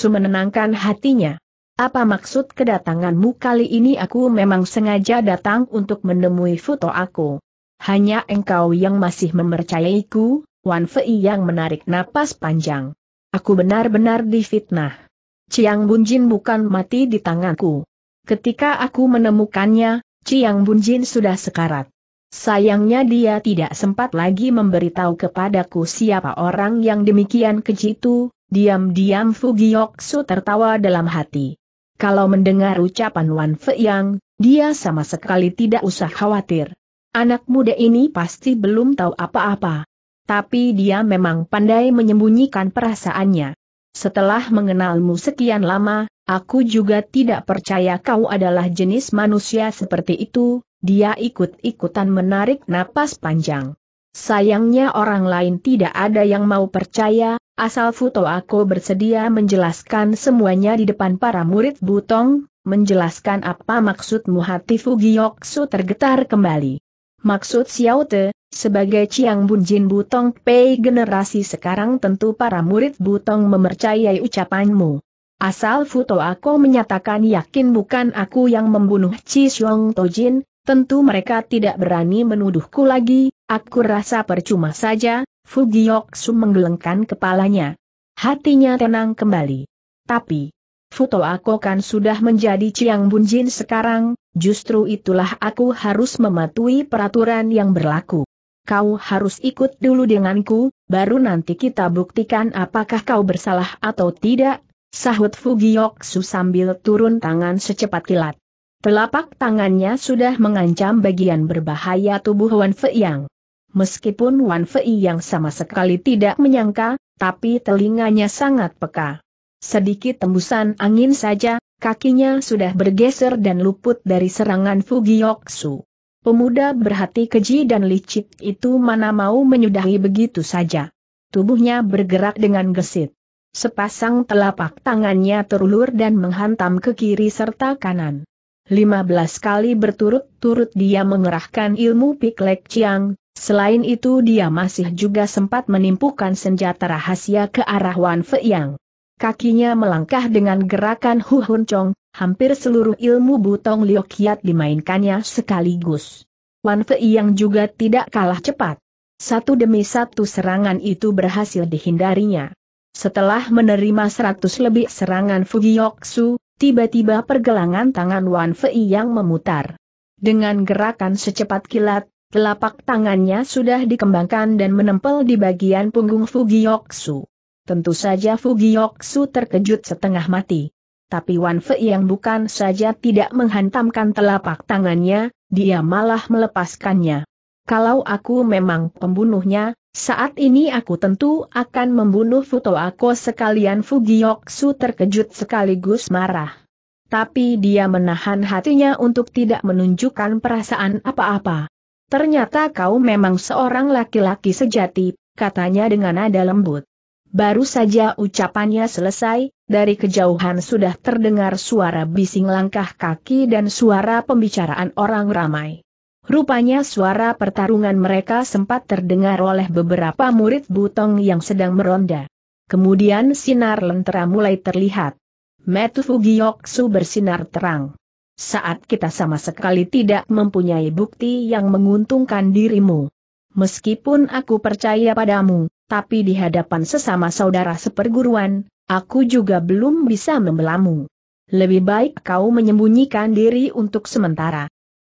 menenangkan hatinya. Apa maksud kedatanganmu kali ini aku memang sengaja datang untuk menemui foto aku. Hanya engkau yang masih mempercayaiku, Wan Fei yang menarik napas panjang. Aku benar-benar difitnah. Ciang Bunjin bukan mati di tanganku. Ketika aku menemukannya, Ciang Bunjin sudah sekarat. Sayangnya dia tidak sempat lagi memberitahu kepadaku siapa orang yang demikian keji itu, diam-diam Fugioksu tertawa dalam hati. Kalau mendengar ucapan Wan yang, dia sama sekali tidak usah khawatir. Anak muda ini pasti belum tahu apa-apa. Tapi dia memang pandai menyembunyikan perasaannya. Setelah mengenalmu sekian lama, aku juga tidak percaya kau adalah jenis manusia seperti itu, dia ikut-ikutan menarik napas panjang. Sayangnya orang lain tidak ada yang mau percaya, asal Futo Ako bersedia menjelaskan semuanya di depan para murid Butong, menjelaskan apa maksudmu hati Fugioksu tergetar kembali. Maksud Xiaote, sebagai Chiang Bunjin Butong Pei generasi sekarang tentu para murid Butong memercayai ucapanmu. Asal Futo Ako menyatakan yakin bukan aku yang membunuh Chi Xiong Tojin, Tentu mereka tidak berani menuduhku lagi, aku rasa percuma saja, Fugiyoksu menggelengkan kepalanya. Hatinya tenang kembali. Tapi, foto aku kan sudah menjadi ciang Bunjin sekarang, justru itulah aku harus mematuhi peraturan yang berlaku. Kau harus ikut dulu denganku, baru nanti kita buktikan apakah kau bersalah atau tidak, sahut Fugiyoksu sambil turun tangan secepat kilat. Telapak tangannya sudah mengancam bagian berbahaya tubuh Wan yang, Meskipun Wan yang sama sekali tidak menyangka, tapi telinganya sangat peka. Sedikit tembusan angin saja, kakinya sudah bergeser dan luput dari serangan Fugioksu. Pemuda berhati keji dan licik itu mana mau menyudahi begitu saja. Tubuhnya bergerak dengan gesit. Sepasang telapak tangannya terulur dan menghantam ke kiri serta kanan. 15 kali berturut-turut dia mengerahkan ilmu piklek Chiang, selain itu dia masih juga sempat menimpukan senjata rahasia ke arah Wan Yang. Kakinya melangkah dengan gerakan Hu Hun Chong, hampir seluruh ilmu butong liokiat dimainkannya sekaligus. Wan Yang juga tidak kalah cepat. Satu demi satu serangan itu berhasil dihindarinya. Setelah menerima seratus lebih serangan Fugiyoksu, Tiba-tiba pergelangan tangan Wan Fei yang memutar. Dengan gerakan secepat kilat, telapak tangannya sudah dikembangkan dan menempel di bagian punggung Fugiyoksu. Tentu saja Fugiyoksu terkejut setengah mati. Tapi Wan Fei yang bukan saja tidak menghantamkan telapak tangannya, dia malah melepaskannya. Kalau aku memang pembunuhnya, saat ini aku tentu akan membunuh foto aku sekalian su terkejut sekaligus marah. Tapi dia menahan hatinya untuk tidak menunjukkan perasaan apa-apa. Ternyata kau memang seorang laki-laki sejati, katanya dengan nada lembut. Baru saja ucapannya selesai, dari kejauhan sudah terdengar suara bising langkah kaki dan suara pembicaraan orang ramai. Rupanya suara pertarungan mereka sempat terdengar oleh beberapa murid butong yang sedang meronda. Kemudian sinar lentera mulai terlihat. Metu Fugiyoksu bersinar terang. Saat kita sama sekali tidak mempunyai bukti yang menguntungkan dirimu. Meskipun aku percaya padamu, tapi di hadapan sesama saudara seperguruan, aku juga belum bisa membelamu. Lebih baik kau menyembunyikan diri untuk sementara.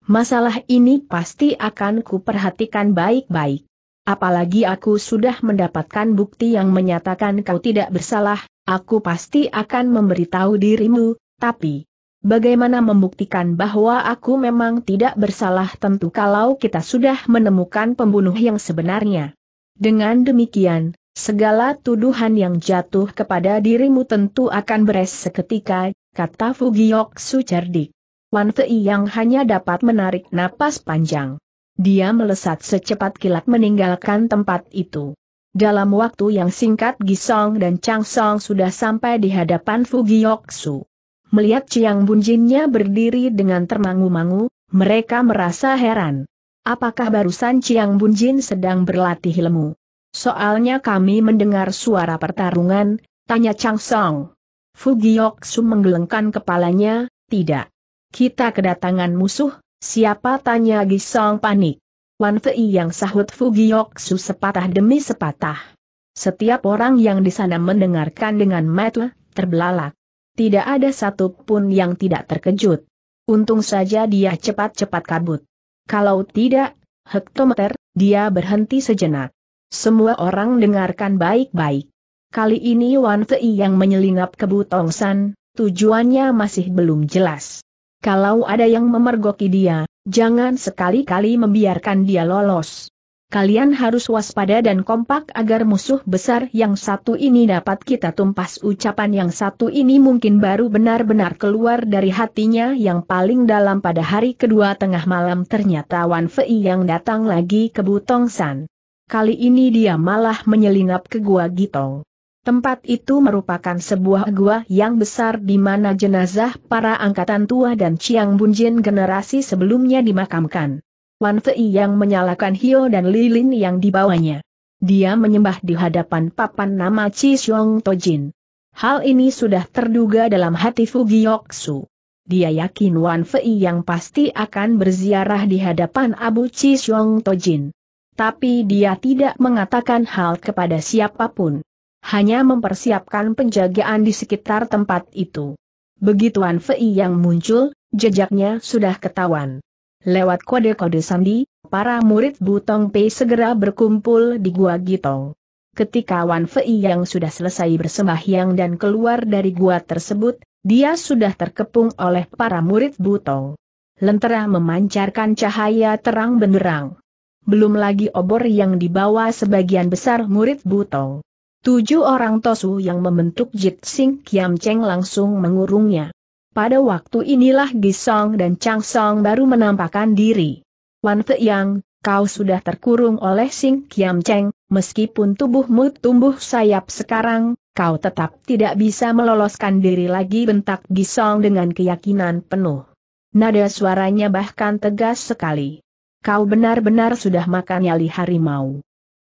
Masalah ini pasti akan kuperhatikan baik-baik. Apalagi aku sudah mendapatkan bukti yang menyatakan kau tidak bersalah, aku pasti akan memberitahu dirimu, tapi... Bagaimana membuktikan bahwa aku memang tidak bersalah tentu kalau kita sudah menemukan pembunuh yang sebenarnya. Dengan demikian, segala tuduhan yang jatuh kepada dirimu tentu akan beres seketika, kata Fugiok Sucerdik. Wan Fei yang hanya dapat menarik napas panjang. Dia melesat secepat kilat meninggalkan tempat itu. Dalam waktu yang singkat Gisong dan Chang Song sudah sampai di hadapan Fugiyoksu. Melihat Chiang Bunjinnya berdiri dengan termangu-mangu, mereka merasa heran. Apakah barusan Chiang Bunjin sedang berlatih ilmu? Soalnya kami mendengar suara pertarungan, tanya Chang Song. Fugiyoksu menggelengkan kepalanya, tidak. Kita kedatangan musuh, siapa tanya Gisong panik. Wan Fei yang sahut Fugiyoksu sepatah demi sepatah. Setiap orang yang di sana mendengarkan dengan mata terbelalak. Tidak ada satu pun yang tidak terkejut. Untung saja dia cepat-cepat kabut. Kalau tidak, hektometer, dia berhenti sejenak. Semua orang dengarkan baik-baik. Kali ini Wan Fei yang menyelinap ke San, tujuannya masih belum jelas. Kalau ada yang memergoki dia, jangan sekali-kali membiarkan dia lolos. Kalian harus waspada dan kompak agar musuh besar yang satu ini dapat kita tumpas ucapan yang satu ini mungkin baru benar-benar keluar dari hatinya yang paling dalam pada hari kedua tengah malam ternyata Wan Fei yang datang lagi ke Butong San. Kali ini dia malah menyelinap ke Gua Gitong. Tempat itu merupakan sebuah gua yang besar di mana jenazah para angkatan tua dan Chiang Bunjin generasi sebelumnya dimakamkan. Wan Fei yang menyalakan hio dan lilin yang dibawanya. Dia menyembah di hadapan papan nama Chi Xiong Tojin. Hal ini sudah terduga dalam hati Fugioksu. Dia yakin Wan Fei yang pasti akan berziarah di hadapan Abu Chi Xiong Tojin. Tapi dia tidak mengatakan hal kepada siapapun hanya mempersiapkan penjagaan di sekitar tempat itu. Begituan Fei yang muncul, jejaknya sudah ketahuan. Lewat kode-kode sandi, para murid Butong Pei segera berkumpul di Gua Gitong. Ketika Wan Fei yang sudah selesai bersembahyang dan keluar dari gua tersebut, dia sudah terkepung oleh para murid Butong. Lentera memancarkan cahaya terang benderang. Belum lagi obor yang dibawa sebagian besar murid Butong. Tujuh orang Tosu yang membentuk Jit Sing Kiam Cheng langsung mengurungnya. Pada waktu inilah Gisong dan Chang Song baru menampakkan diri. Wan Fe Yang, kau sudah terkurung oleh Sing Kiam Cheng, meskipun tubuhmu tumbuh sayap sekarang, kau tetap tidak bisa meloloskan diri lagi bentak Gisong dengan keyakinan penuh. Nada suaranya bahkan tegas sekali. Kau benar-benar sudah makan nyali harimau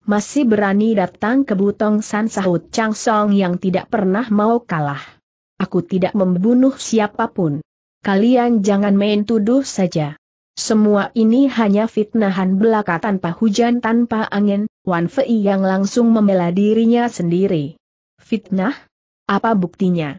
masih berani datang ke Butong San sahut Chang Song yang tidak pernah mau kalah. Aku tidak membunuh siapapun. Kalian jangan main tuduh saja. Semua ini hanya fitnahan belaka tanpa hujan tanpa angin, Wan Fei yang langsung membela dirinya sendiri. Fitnah? Apa buktinya?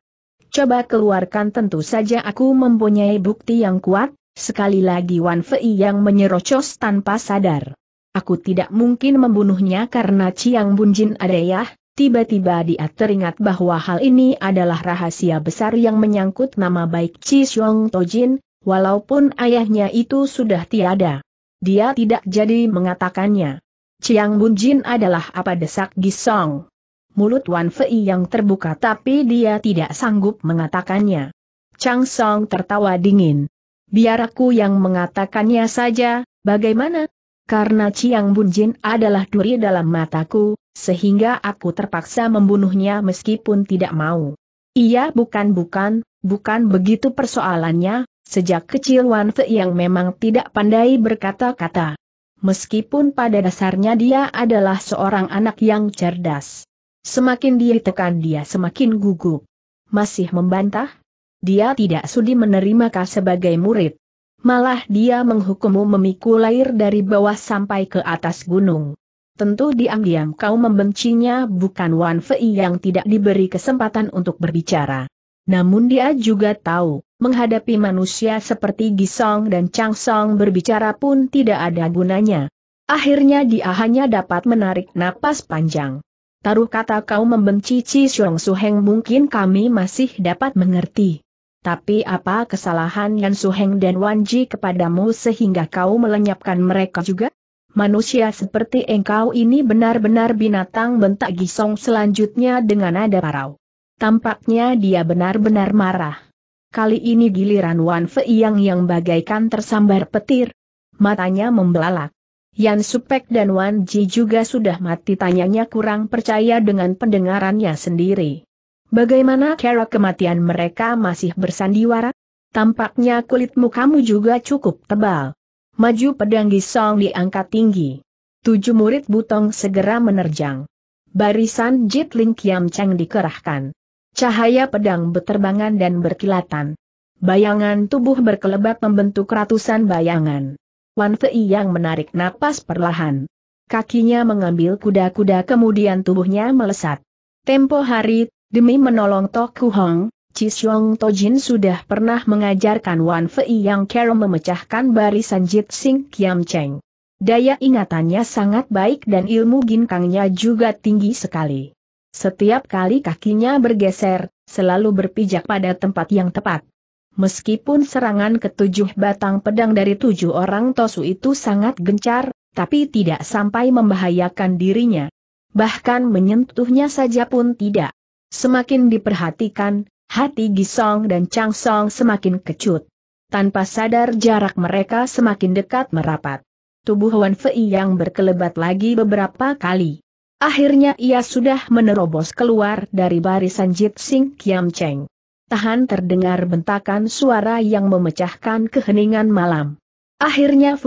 Coba keluarkan tentu saja aku mempunyai bukti yang kuat, sekali lagi Wan Fei yang menyerocos tanpa sadar. Aku tidak mungkin membunuhnya karena Ciang Bunjin adayah, tiba-tiba dia teringat bahwa hal ini adalah rahasia besar yang menyangkut nama baik Chi Xiong Tojin, walaupun ayahnya itu sudah tiada. Dia tidak jadi mengatakannya. Ciang Bunjin adalah apa desak Gisong. Mulut Wan Fei yang terbuka tapi dia tidak sanggup mengatakannya. Chang Song tertawa dingin. Biar aku yang mengatakannya saja, bagaimana? Karena Ciang Bunjin adalah duri dalam mataku, sehingga aku terpaksa membunuhnya meskipun tidak mau. Ia bukan-bukan, bukan begitu persoalannya, sejak kecil Wan Fe yang memang tidak pandai berkata-kata. Meskipun pada dasarnya dia adalah seorang anak yang cerdas. Semakin ditekan dia semakin gugup. Masih membantah? Dia tidak sudi menerima sebagai murid malah dia menghukummu memikul air dari bawah sampai ke atas gunung. Tentu diam-diam kau membencinya bukan Wan Fei yang tidak diberi kesempatan untuk berbicara. Namun dia juga tahu, menghadapi manusia seperti Gisong dan Chang Song berbicara pun tidak ada gunanya. Akhirnya dia hanya dapat menarik napas panjang. Taruh kata kau membenci Ci Xiong Suheng mungkin kami masih dapat mengerti. Tapi apa kesalahan Yan Suheng dan Wan Ji kepadamu sehingga kau melenyapkan mereka juga? Manusia seperti engkau ini benar-benar binatang bentak Gisong selanjutnya dengan nada parau. Tampaknya dia benar-benar marah. Kali ini giliran Wan Fei yang yang bagaikan tersambar petir. Matanya membelalak. Yan Supek dan Wan Ji juga sudah mati tanyanya kurang percaya dengan pendengarannya sendiri. Bagaimana cara kematian mereka masih bersandiwara? Tampaknya kulit mukamu juga cukup tebal. Maju pedang Gisong diangkat tinggi. Tujuh murid butong segera menerjang. Barisan Jitling Kiam Cheng dikerahkan. Cahaya pedang berterbangan dan berkilatan. Bayangan tubuh berkelebat membentuk ratusan bayangan. Wan Fei yang menarik napas perlahan. Kakinya mengambil kuda-kuda kemudian tubuhnya melesat. Tempo hari Demi menolong Toku Hong, Chisyong Tojin sudah pernah mengajarkan Wan Fei yang Carol memecahkan barisan Jit Sing Kiam Cheng. Daya ingatannya sangat baik dan ilmu ginkangnya juga tinggi sekali. Setiap kali kakinya bergeser, selalu berpijak pada tempat yang tepat. Meskipun serangan ketujuh batang pedang dari tujuh orang Tosu itu sangat gencar, tapi tidak sampai membahayakan dirinya. Bahkan menyentuhnya saja pun tidak. Semakin diperhatikan, hati Gisong dan Chang Song semakin kecut. Tanpa sadar jarak mereka semakin dekat merapat. Tubuh Wan Fei yang berkelebat lagi beberapa kali. Akhirnya ia sudah menerobos keluar dari barisan Jit Sing Kiam Cheng. Tahan terdengar bentakan suara yang memecahkan keheningan malam. Akhirnya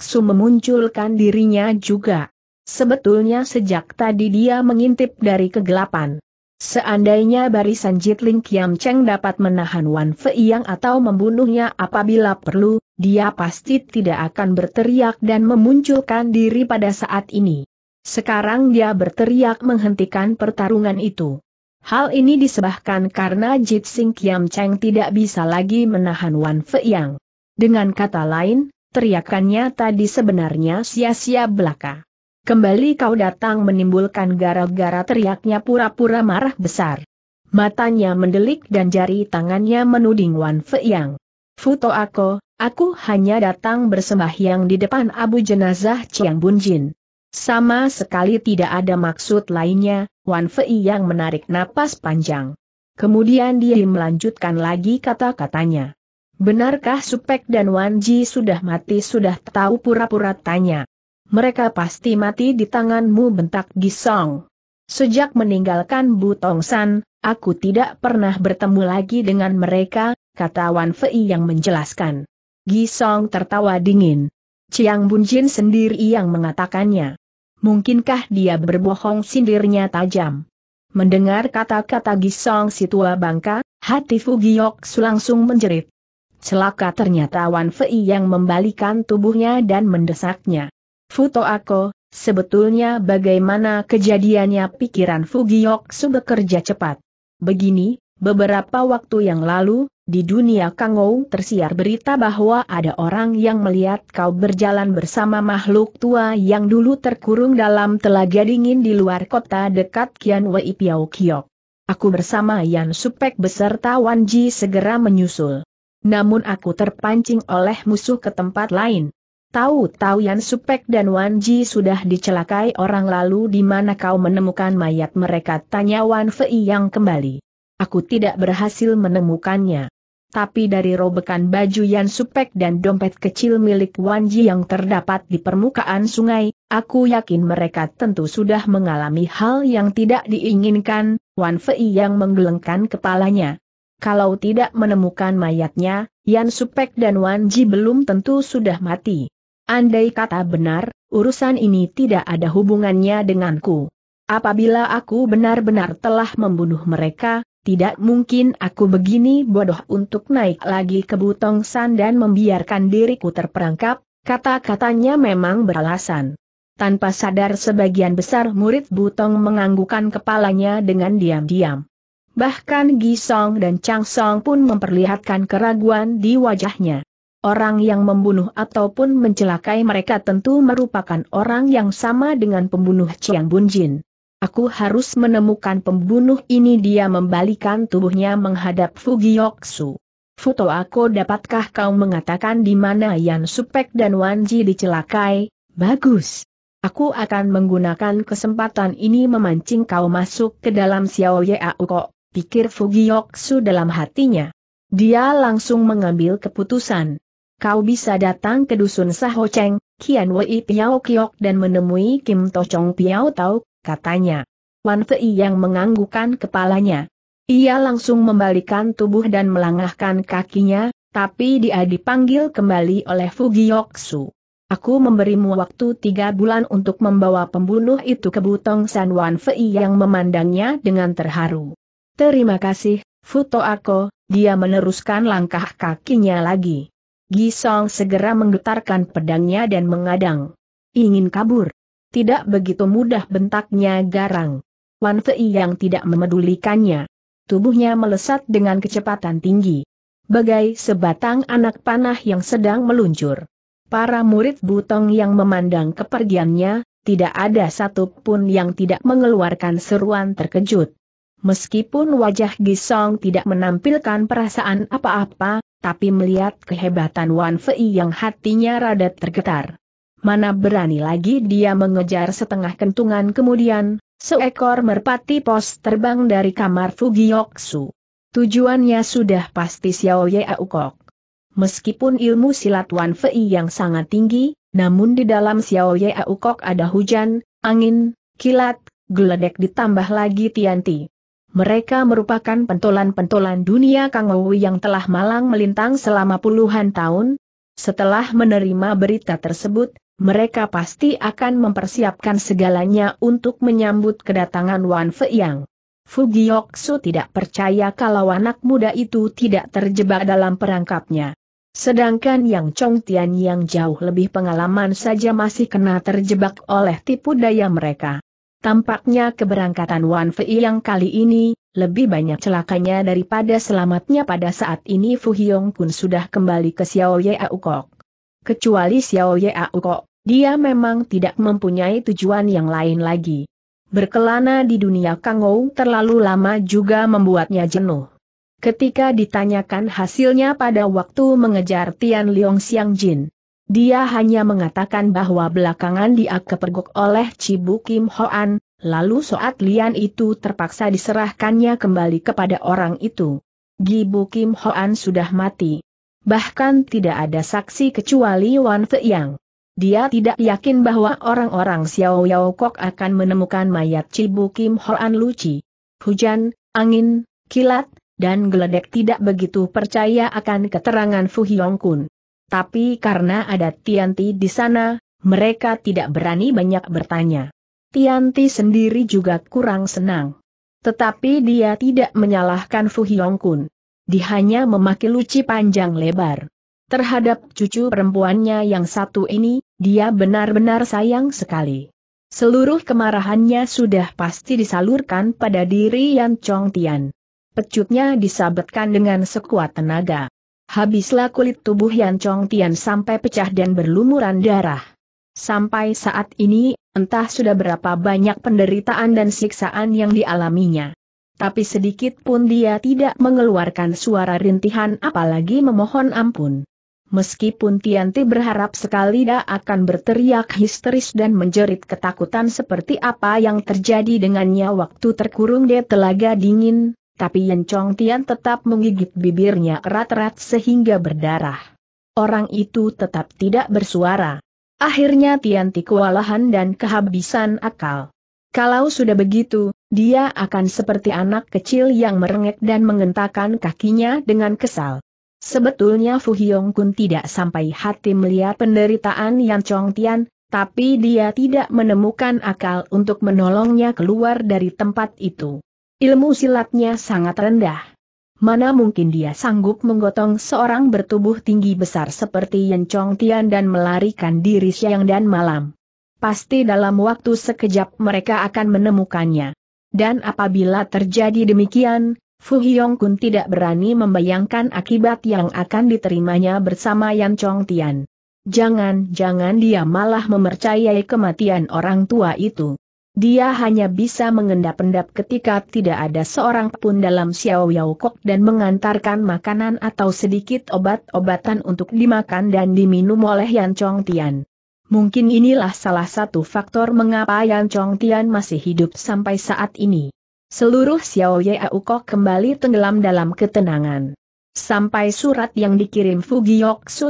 Su memunculkan dirinya juga. Sebetulnya sejak tadi dia mengintip dari kegelapan. Seandainya barisan Jitling Kiam Cheng dapat menahan Wan Fei Yang atau membunuhnya apabila perlu, dia pasti tidak akan berteriak dan memunculkan diri pada saat ini. Sekarang dia berteriak menghentikan pertarungan itu. Hal ini disebabkan karena Jitling Kiam Cheng tidak bisa lagi menahan Wan Fei Yang. Dengan kata lain, teriakannya tadi sebenarnya sia-sia belaka. Kembali kau datang menimbulkan gara-gara teriaknya pura-pura marah besar. Matanya mendelik dan jari tangannya menuding Wan Feiyang. Futo aku, aku hanya datang bersembahyang di depan abu jenazah Chiang Bunjin. Sama sekali tidak ada maksud lainnya, Wan Feiyang menarik napas panjang. Kemudian dia melanjutkan lagi kata-katanya. Benarkah Supek dan Wan Ji sudah mati sudah tahu pura-pura tanya? mereka pasti mati di tanganmu bentak Gisong. Sejak meninggalkan Butong San, aku tidak pernah bertemu lagi dengan mereka, kata Wan Fei yang menjelaskan. Gisong tertawa dingin. Chiang Bunjin sendiri yang mengatakannya. Mungkinkah dia berbohong sindirnya tajam? Mendengar kata-kata Gisong si tua bangka, hati Fugiyok langsung menjerit. Celaka ternyata Wan Fei yang membalikan tubuhnya dan mendesaknya. Futo Ako, sebetulnya bagaimana kejadiannya pikiran Fugioksu bekerja cepat. Begini, beberapa waktu yang lalu, di dunia Kangou tersiar berita bahwa ada orang yang melihat kau berjalan bersama makhluk tua yang dulu terkurung dalam telaga dingin di luar kota dekat Kian Wei Piao Kiok. Aku bersama Yan Supek beserta Wan Ji segera menyusul. Namun aku terpancing oleh musuh ke tempat lain. Tahu-tahu Yan Supek dan Wan Ji sudah dicelakai orang lalu di mana kau menemukan mayat mereka tanya Wan Fei yang kembali. Aku tidak berhasil menemukannya. Tapi dari robekan baju Yan Supek dan dompet kecil milik Wan Ji yang terdapat di permukaan sungai, aku yakin mereka tentu sudah mengalami hal yang tidak diinginkan, Wan Fei yang menggelengkan kepalanya. Kalau tidak menemukan mayatnya, Yan Supek dan Wan Ji belum tentu sudah mati. Andai kata benar, urusan ini tidak ada hubungannya denganku. Apabila aku benar-benar telah membunuh mereka, tidak mungkin aku begini bodoh untuk naik lagi ke Butong San dan membiarkan diriku terperangkap, kata-katanya memang beralasan. Tanpa sadar sebagian besar murid Butong menganggukan kepalanya dengan diam-diam. Bahkan Gisong dan Chang Song pun memperlihatkan keraguan di wajahnya. Orang yang membunuh ataupun mencelakai mereka tentu merupakan orang yang sama dengan pembunuh Chiang Bunjin. Aku harus menemukan pembunuh ini dia membalikan tubuhnya menghadap Fugiyoksu. Foto aku dapatkah kau mengatakan di mana Yan Supek dan Wanji dicelakai? Bagus. Aku akan menggunakan kesempatan ini memancing kau masuk ke dalam Xiao Yao Kok, pikir Fugiyoksu dalam hatinya. Dia langsung mengambil keputusan kau bisa datang ke dusun Saho Cheng, Kian Wei Piao Kiok dan menemui Kim Tochong Piao Tau, katanya. Wan Fei yang menganggukan kepalanya. Ia langsung membalikan tubuh dan melangahkan kakinya, tapi dia dipanggil kembali oleh Su. Aku memberimu waktu tiga bulan untuk membawa pembunuh itu ke Butong San Wan Fei yang memandangnya dengan terharu. Terima kasih, Futo Ako, dia meneruskan langkah kakinya lagi. Gisong segera menggetarkan pedangnya dan mengadang. Ingin kabur. Tidak begitu mudah bentaknya garang. Wan Fei yang tidak memedulikannya. Tubuhnya melesat dengan kecepatan tinggi. Bagai sebatang anak panah yang sedang meluncur. Para murid butong yang memandang kepergiannya, tidak ada satupun yang tidak mengeluarkan seruan terkejut. Meskipun wajah Gisong tidak menampilkan perasaan apa-apa, tapi melihat kehebatan Wan Fei yang hatinya rada tergetar. Mana berani lagi dia mengejar setengah kentungan kemudian, seekor merpati pos terbang dari kamar Fugiyoksu. Tujuannya sudah pasti Xiao Ye Aukok. Meskipun ilmu silat Wan Fei yang sangat tinggi, namun di dalam Xiao Ye Aukok ada hujan, angin, kilat, geledek ditambah lagi Tianti. Mereka merupakan pentolan-pentolan dunia Kangowu yang telah malang melintang selama puluhan tahun. Setelah menerima berita tersebut, mereka pasti akan mempersiapkan segalanya untuk menyambut kedatangan Wan Feiyang. Fugioksu tidak percaya kalau anak muda itu tidak terjebak dalam perangkapnya. Sedangkan yang Chong Tian yang jauh lebih pengalaman saja masih kena terjebak oleh tipu daya mereka. Tampaknya keberangkatan Wan Fei yang kali ini, lebih banyak celakanya daripada selamatnya pada saat ini Fu Hyong Kun sudah kembali ke Xiao Ye Aukok. Kecuali Xiao Ye Aukok, dia memang tidak mempunyai tujuan yang lain lagi. Berkelana di dunia Kangou terlalu lama juga membuatnya jenuh. Ketika ditanyakan hasilnya pada waktu mengejar Tian Leong Xiang Jin, dia hanya mengatakan bahwa belakangan dia kepergok oleh Cibu Kim Hoan, lalu soat lian itu terpaksa diserahkannya kembali kepada orang itu. Gibu Kim Hoan sudah mati. Bahkan tidak ada saksi kecuali Wan Feiyang. Dia tidak yakin bahwa orang-orang Xiao Yao Kok akan menemukan mayat Cibu Kim Hoan Luci. Hujan, angin, kilat, dan geledek tidak begitu percaya akan keterangan Fu Hyong Kun tapi karena ada Tianti di sana, mereka tidak berani banyak bertanya. Tianti sendiri juga kurang senang. Tetapi dia tidak menyalahkan Fu Hyongkun. Dia hanya memaki luci panjang lebar. Terhadap cucu perempuannya yang satu ini, dia benar-benar sayang sekali. Seluruh kemarahannya sudah pasti disalurkan pada diri Yan Chong Tian. Pecutnya disabetkan dengan sekuat tenaga. Habislah kulit tubuh Yan Chong Tian sampai pecah dan berlumuran darah. Sampai saat ini, entah sudah berapa banyak penderitaan dan siksaan yang dialaminya. Tapi sedikit pun dia tidak mengeluarkan suara rintihan apalagi memohon ampun. Meskipun Tianti berharap sekali dia akan berteriak histeris dan menjerit ketakutan seperti apa yang terjadi dengannya waktu terkurung di telaga dingin, tapi Yan Chong Tian tetap menggigit bibirnya erat-erat sehingga berdarah. Orang itu tetap tidak bersuara. Akhirnya Tian Ti kewalahan dan kehabisan akal. Kalau sudah begitu, dia akan seperti anak kecil yang merengek dan mengentakkan kakinya dengan kesal. Sebetulnya Fu Hyong Kun tidak sampai hati melihat penderitaan Yan Chong Tian, tapi dia tidak menemukan akal untuk menolongnya keluar dari tempat itu. Ilmu silatnya sangat rendah. Mana mungkin dia sanggup menggotong seorang bertubuh tinggi besar seperti Yen Chong Tian dan melarikan diri siang dan malam. Pasti dalam waktu sekejap mereka akan menemukannya. Dan apabila terjadi demikian, Fu Hyong Kun tidak berani membayangkan akibat yang akan diterimanya bersama Yan Chong Tian. Jangan-jangan dia malah mempercayai kematian orang tua itu. Dia hanya bisa mengendap-endap ketika tidak ada seorang pun dalam Xiao Yao Kok dan mengantarkan makanan atau sedikit obat-obatan untuk dimakan dan diminum oleh Yan Chong Tian. Mungkin inilah salah satu faktor mengapa Yan Chong Tian masih hidup sampai saat ini. Seluruh Xiao Yao Kok kembali tenggelam dalam ketenangan. Sampai surat yang dikirim Su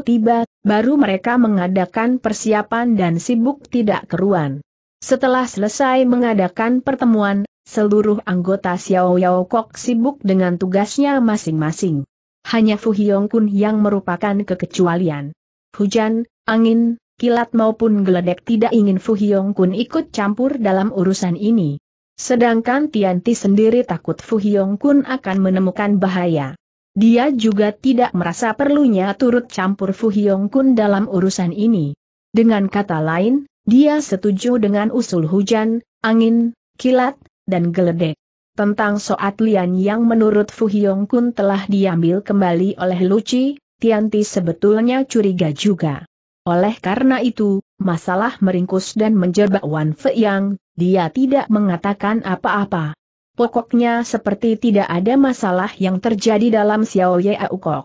tiba, baru mereka mengadakan persiapan dan sibuk tidak keruan. Setelah selesai mengadakan pertemuan, seluruh anggota Xiao Yao Kok sibuk dengan tugasnya masing-masing. Hanya Fu Hyong Kun yang merupakan kekecualian. Hujan, angin, kilat maupun geledek tidak ingin Fu Hyong Kun ikut campur dalam urusan ini. Sedangkan Tianti sendiri takut Fu Hyong Kun akan menemukan bahaya. Dia juga tidak merasa perlunya turut campur Fu Hyong Kun dalam urusan ini. Dengan kata lain, dia setuju dengan usul hujan, angin, kilat, dan geledek. Tentang soat lian yang menurut Fu Hyong Kun telah diambil kembali oleh Luci, Tianti sebetulnya curiga juga. Oleh karena itu, masalah meringkus dan menjebak Wan yang, dia tidak mengatakan apa-apa. Pokoknya seperti tidak ada masalah yang terjadi dalam Xiao Ye Aukok.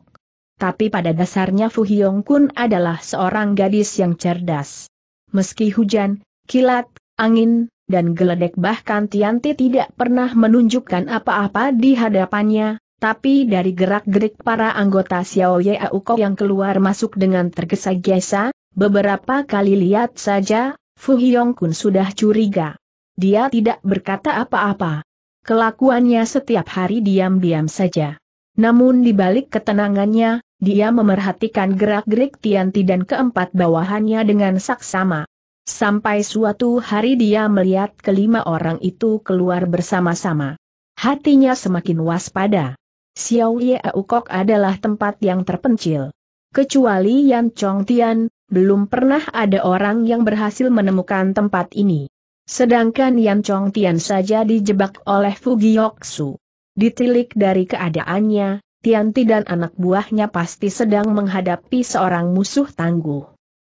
Tapi pada dasarnya Fu Hyong Kun adalah seorang gadis yang cerdas. Meski hujan, kilat, angin, dan geledek bahkan Tianti tidak pernah menunjukkan apa-apa di hadapannya, tapi dari gerak-gerik para anggota Xiao Aukou yang keluar masuk dengan tergesa-gesa, beberapa kali lihat saja, Fu Hyong Kun sudah curiga. Dia tidak berkata apa-apa. Kelakuannya setiap hari diam-diam saja. Namun di balik ketenangannya, dia memerhatikan gerak-gerik Tianti dan keempat bawahannya dengan saksama. Sampai suatu hari dia melihat kelima orang itu keluar bersama-sama. Hatinya semakin waspada. Xiao Ye Aukok adalah tempat yang terpencil. Kecuali Yan Chong Tian, belum pernah ada orang yang berhasil menemukan tempat ini. Sedangkan Yan Chong Tian saja dijebak oleh Su. Ditilik dari keadaannya, Tianti dan anak buahnya pasti sedang menghadapi seorang musuh tangguh.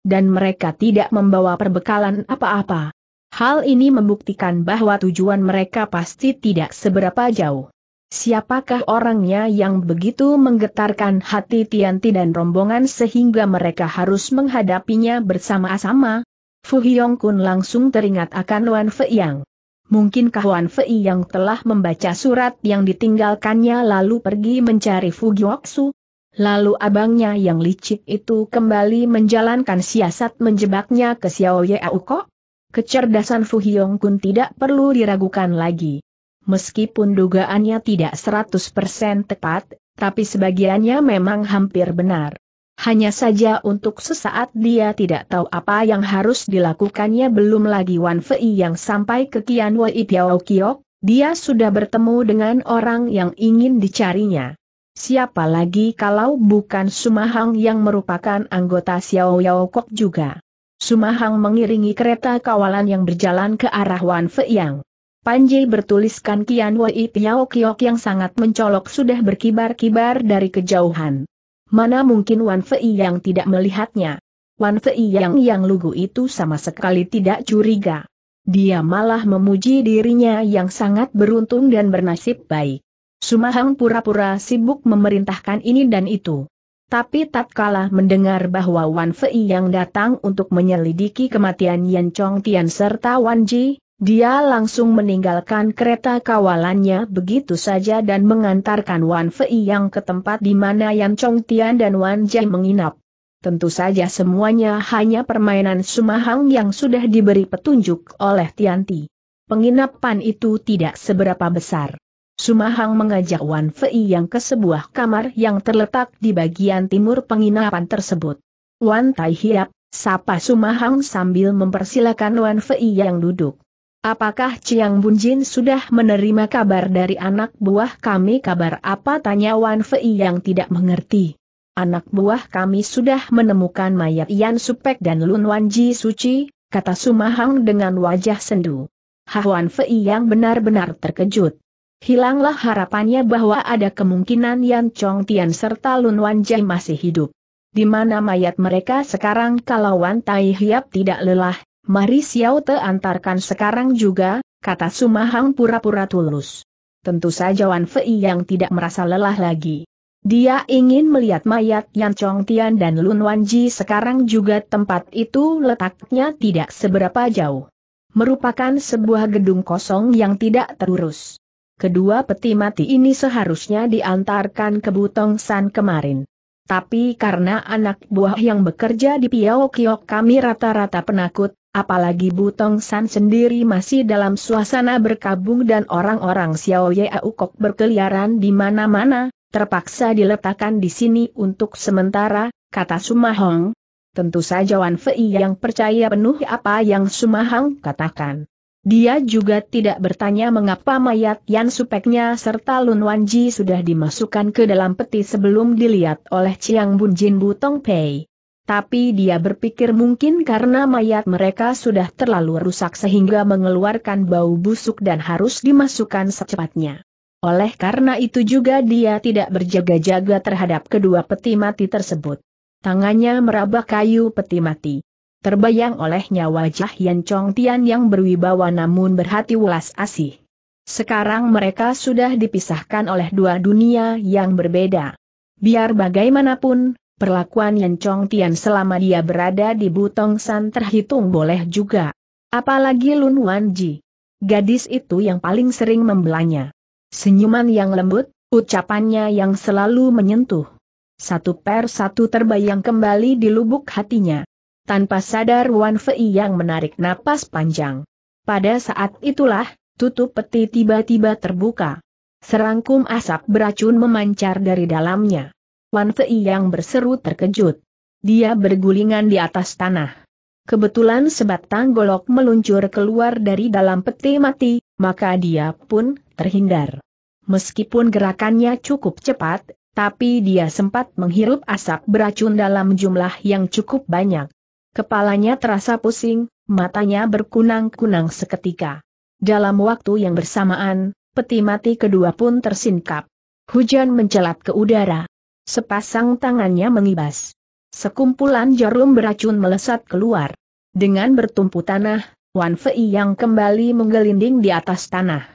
Dan mereka tidak membawa perbekalan apa-apa. Hal ini membuktikan bahwa tujuan mereka pasti tidak seberapa jauh. Siapakah orangnya yang begitu menggetarkan hati Tianti dan rombongan sehingga mereka harus menghadapinya bersama-sama? Fu Hyong Kun langsung teringat akan Luan Fei Yang. Mungkin Wan Fei yang telah membaca surat yang ditinggalkannya lalu pergi mencari Fugioksu? Lalu abangnya yang licik itu kembali menjalankan siasat menjebaknya ke Xiao Yeauko? Kecerdasan Fu Hiong Kun tidak perlu diragukan lagi. Meskipun dugaannya tidak 100% tepat, tapi sebagiannya memang hampir benar. Hanya saja untuk sesaat dia tidak tahu apa yang harus dilakukannya belum lagi Wan Fei yang sampai ke Kian Wei Tiao Kiok, dia sudah bertemu dengan orang yang ingin dicarinya. Siapa lagi kalau bukan Sumahang yang merupakan anggota Xiao Yao Kok juga. Sumahang mengiringi kereta kawalan yang berjalan ke arah Wan Fei yang. Panji bertuliskan Kian Wei Piao Kiok yang sangat mencolok sudah berkibar-kibar dari kejauhan. Mana mungkin Wan Fei yang tidak melihatnya? Wan Fei yang yang lugu itu sama sekali tidak curiga. Dia malah memuji dirinya yang sangat beruntung dan bernasib baik. Sumahang pura-pura sibuk memerintahkan ini dan itu. Tapi tatkala mendengar bahwa Wan Fei yang datang untuk menyelidiki kematian Yan Chong Tian serta Wan Ji, dia langsung meninggalkan kereta kawalannya begitu saja dan mengantarkan Wan Fei yang ke tempat di mana Yan Chong Tian dan Wan Jai menginap. Tentu saja semuanya hanya permainan sumahang yang sudah diberi petunjuk oleh Tianti. Penginapan itu tidak seberapa besar. Sumahang mengajak Wan Fei yang ke sebuah kamar yang terletak di bagian timur penginapan tersebut. Wan Tai Hiap, sapa Sumahang sambil mempersilakan Wan Fei yang duduk. Apakah Chiang Bunjin sudah menerima kabar dari anak buah kami? Kabar apa? Tanya Wan Fei yang tidak mengerti. Anak buah kami sudah menemukan mayat Yan Supek dan Lun Wanji Suci, kata Sumahang dengan wajah sendu. Hah Wan Fei yang benar-benar terkejut. Hilanglah harapannya bahwa ada kemungkinan Yan Chong Tian serta Lun Wanji masih hidup. Di mana mayat mereka sekarang kalau Wan Tai Hiap tidak lelah, Mari Xiao Te antarkan sekarang juga, kata Sumahang pura-pura tulus. Tentu saja Wan Fei yang tidak merasa lelah lagi. Dia ingin melihat mayat Yan Chong Tian dan Lun Wanji sekarang juga tempat itu letaknya tidak seberapa jauh. Merupakan sebuah gedung kosong yang tidak terurus. Kedua peti mati ini seharusnya diantarkan ke Butong San kemarin. Tapi karena anak buah yang bekerja di Piao Kiok kami rata-rata penakut, Apalagi Butong San sendiri masih dalam suasana berkabung dan orang-orang Xiao Ye Aukok berkeliaran di mana-mana, terpaksa diletakkan di sini untuk sementara, kata Sumahong. Tentu saja Wan Fei yang percaya penuh apa yang Sumahong katakan. Dia juga tidak bertanya mengapa mayat Yan Supeknya serta Lun Wanji sudah dimasukkan ke dalam peti sebelum dilihat oleh Chiang Jin Butong Pei. Tapi dia berpikir mungkin karena mayat mereka sudah terlalu rusak sehingga mengeluarkan bau busuk dan harus dimasukkan secepatnya. Oleh karena itu juga dia tidak berjaga-jaga terhadap kedua peti mati tersebut. Tangannya meraba kayu peti mati. Terbayang olehnya wajah Yan Chong Tian yang berwibawa namun berhati welas asih. Sekarang mereka sudah dipisahkan oleh dua dunia yang berbeda. Biar bagaimanapun, perlakuan Yan Chong Tian selama dia berada di Butong San terhitung boleh juga. Apalagi Lun Wan Ji. Gadis itu yang paling sering membelanya. Senyuman yang lembut, ucapannya yang selalu menyentuh. Satu per satu terbayang kembali di lubuk hatinya. Tanpa sadar Wan Fei yang menarik napas panjang. Pada saat itulah, tutup peti tiba-tiba terbuka. Serangkum asap beracun memancar dari dalamnya. Wan Fei yang berseru terkejut. Dia bergulingan di atas tanah. Kebetulan sebatang golok meluncur keluar dari dalam peti mati, maka dia pun terhindar. Meskipun gerakannya cukup cepat, tapi dia sempat menghirup asap beracun dalam jumlah yang cukup banyak. Kepalanya terasa pusing, matanya berkunang-kunang seketika. Dalam waktu yang bersamaan, peti mati kedua pun tersingkap. Hujan mencelat ke udara. Sepasang tangannya mengibas. Sekumpulan jarum beracun melesat keluar. Dengan bertumpu tanah, Wan Fei yang kembali menggelinding di atas tanah.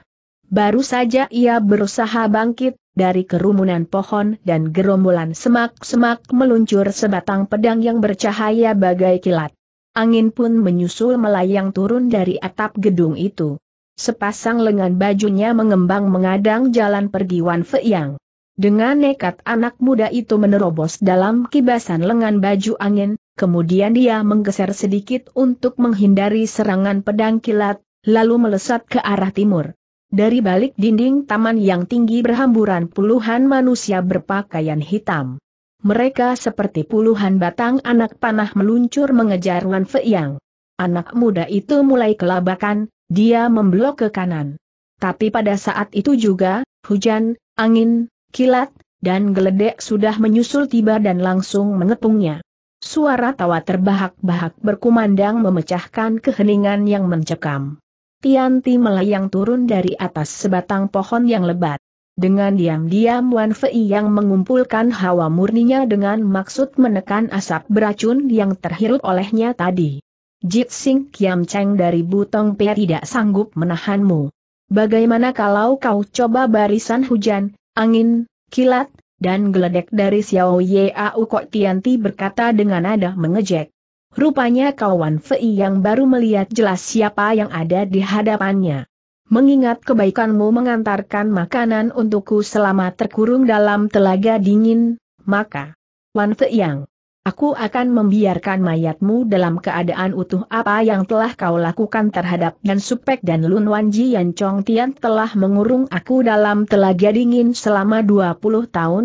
Baru saja ia berusaha bangkit, dari kerumunan pohon dan gerombolan semak-semak meluncur sebatang pedang yang bercahaya bagai kilat. Angin pun menyusul melayang turun dari atap gedung itu. Sepasang lengan bajunya mengembang mengadang jalan pergi Wan Fei yang. Dengan nekat anak muda itu menerobos dalam kibasan lengan baju angin, kemudian dia menggeser sedikit untuk menghindari serangan pedang kilat, lalu melesat ke arah timur. Dari balik dinding taman yang tinggi berhamburan puluhan manusia berpakaian hitam. Mereka seperti puluhan batang anak panah meluncur mengejar Wan Feiyang. Anak muda itu mulai kelabakan, dia memblok ke kanan. Tapi pada saat itu juga, hujan, angin, kilat, dan geledek sudah menyusul tiba dan langsung mengepungnya. Suara tawa terbahak-bahak berkumandang memecahkan keheningan yang mencekam. Tianti melayang turun dari atas sebatang pohon yang lebat. Dengan diam-diam Wan Fei yang mengumpulkan hawa murninya dengan maksud menekan asap beracun yang terhirup olehnya tadi. Jit Sing Kiam Cheng dari Butong Pe tidak sanggup menahanmu. Bagaimana kalau kau coba barisan hujan, angin, kilat, dan geledek dari Xiao Yau Kok Tianti berkata dengan nada mengejek. Rupanya kawan Fei yang baru melihat jelas siapa yang ada di hadapannya. Mengingat kebaikanmu mengantarkan makanan untukku selama terkurung dalam telaga dingin, maka Wan Fei yang Aku akan membiarkan mayatmu dalam keadaan utuh apa yang telah kau lakukan terhadap Yan Supek dan Lun Wanji Yan Chong Tian telah mengurung aku dalam telaga dingin selama 20 tahun.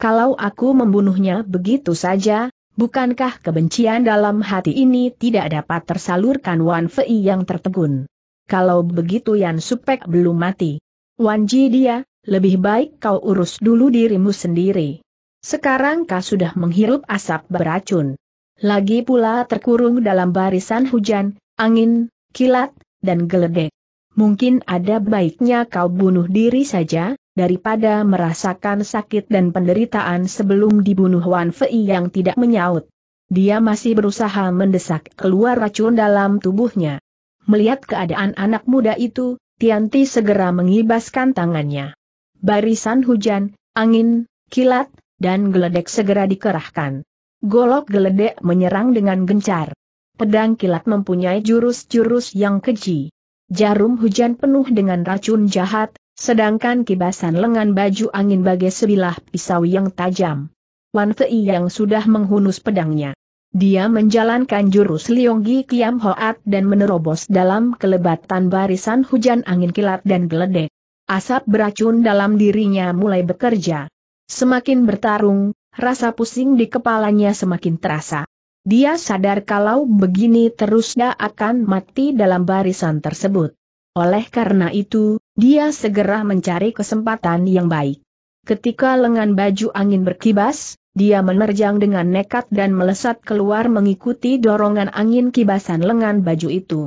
Kalau aku membunuhnya begitu saja, bukankah kebencian dalam hati ini tidak dapat tersalurkan Wan Fei yang tertegun? Kalau begitu Yan Supek belum mati. Wanji dia, lebih baik kau urus dulu dirimu sendiri. Sekarang kau sudah menghirup asap beracun. Lagi pula terkurung dalam barisan hujan, angin, kilat, dan geledek. Mungkin ada baiknya kau bunuh diri saja, daripada merasakan sakit dan penderitaan sebelum dibunuh Wan Fei yang tidak menyaut. Dia masih berusaha mendesak keluar racun dalam tubuhnya. Melihat keadaan anak muda itu, Tianti segera mengibaskan tangannya. Barisan hujan, angin, kilat, dan geledek segera dikerahkan. Golok geledek menyerang dengan gencar. Pedang kilat mempunyai jurus-jurus yang keji. Jarum hujan penuh dengan racun jahat, sedangkan kibasan lengan baju angin bagai sebilah pisau yang tajam. Wan Fei yang sudah menghunus pedangnya. Dia menjalankan jurus Liyonggi Kiam Hoat dan menerobos dalam kelebatan barisan hujan angin kilat dan geledek. Asap beracun dalam dirinya mulai bekerja. Semakin bertarung, rasa pusing di kepalanya semakin terasa. Dia sadar kalau begini terus dia akan mati dalam barisan tersebut. Oleh karena itu, dia segera mencari kesempatan yang baik. Ketika lengan baju angin berkibas, dia menerjang dengan nekat dan melesat keluar mengikuti dorongan angin kibasan lengan baju itu.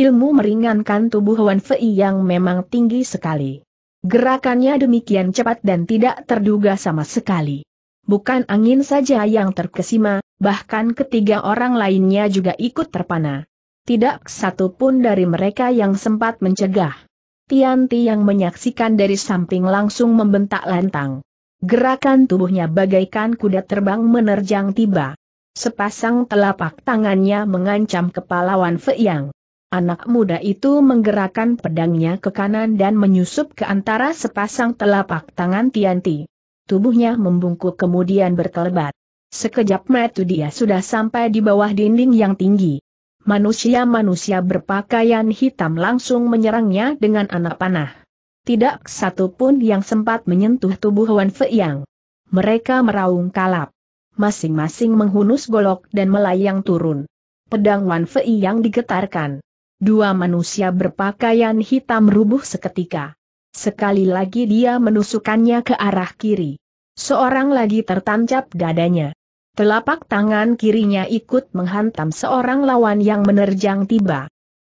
Ilmu meringankan tubuh Wan Fei yang memang tinggi sekali. Gerakannya demikian cepat dan tidak terduga sama sekali. Bukan angin saja yang terkesima, bahkan ketiga orang lainnya juga ikut terpana. Tidak satu pun dari mereka yang sempat mencegah. Tianti yang menyaksikan dari samping langsung membentak lantang. Gerakan tubuhnya bagaikan kuda terbang menerjang tiba. Sepasang telapak tangannya mengancam kepala Wan Fei Yang. Anak muda itu menggerakkan pedangnya ke kanan dan menyusup ke antara sepasang telapak tangan Tianti. Tubuhnya membungkuk kemudian berkelebat. Sekejap metu dia sudah sampai di bawah dinding yang tinggi. Manusia-manusia berpakaian hitam langsung menyerangnya dengan anak panah. Tidak satu pun yang sempat menyentuh tubuh Wan Feiyang. Mereka meraung kalap. Masing-masing menghunus golok dan melayang turun. Pedang Wan Feiyang digetarkan. Dua manusia berpakaian hitam rubuh seketika. Sekali lagi dia menusukkannya ke arah kiri. Seorang lagi tertancap dadanya. Telapak tangan kirinya ikut menghantam seorang lawan yang menerjang tiba.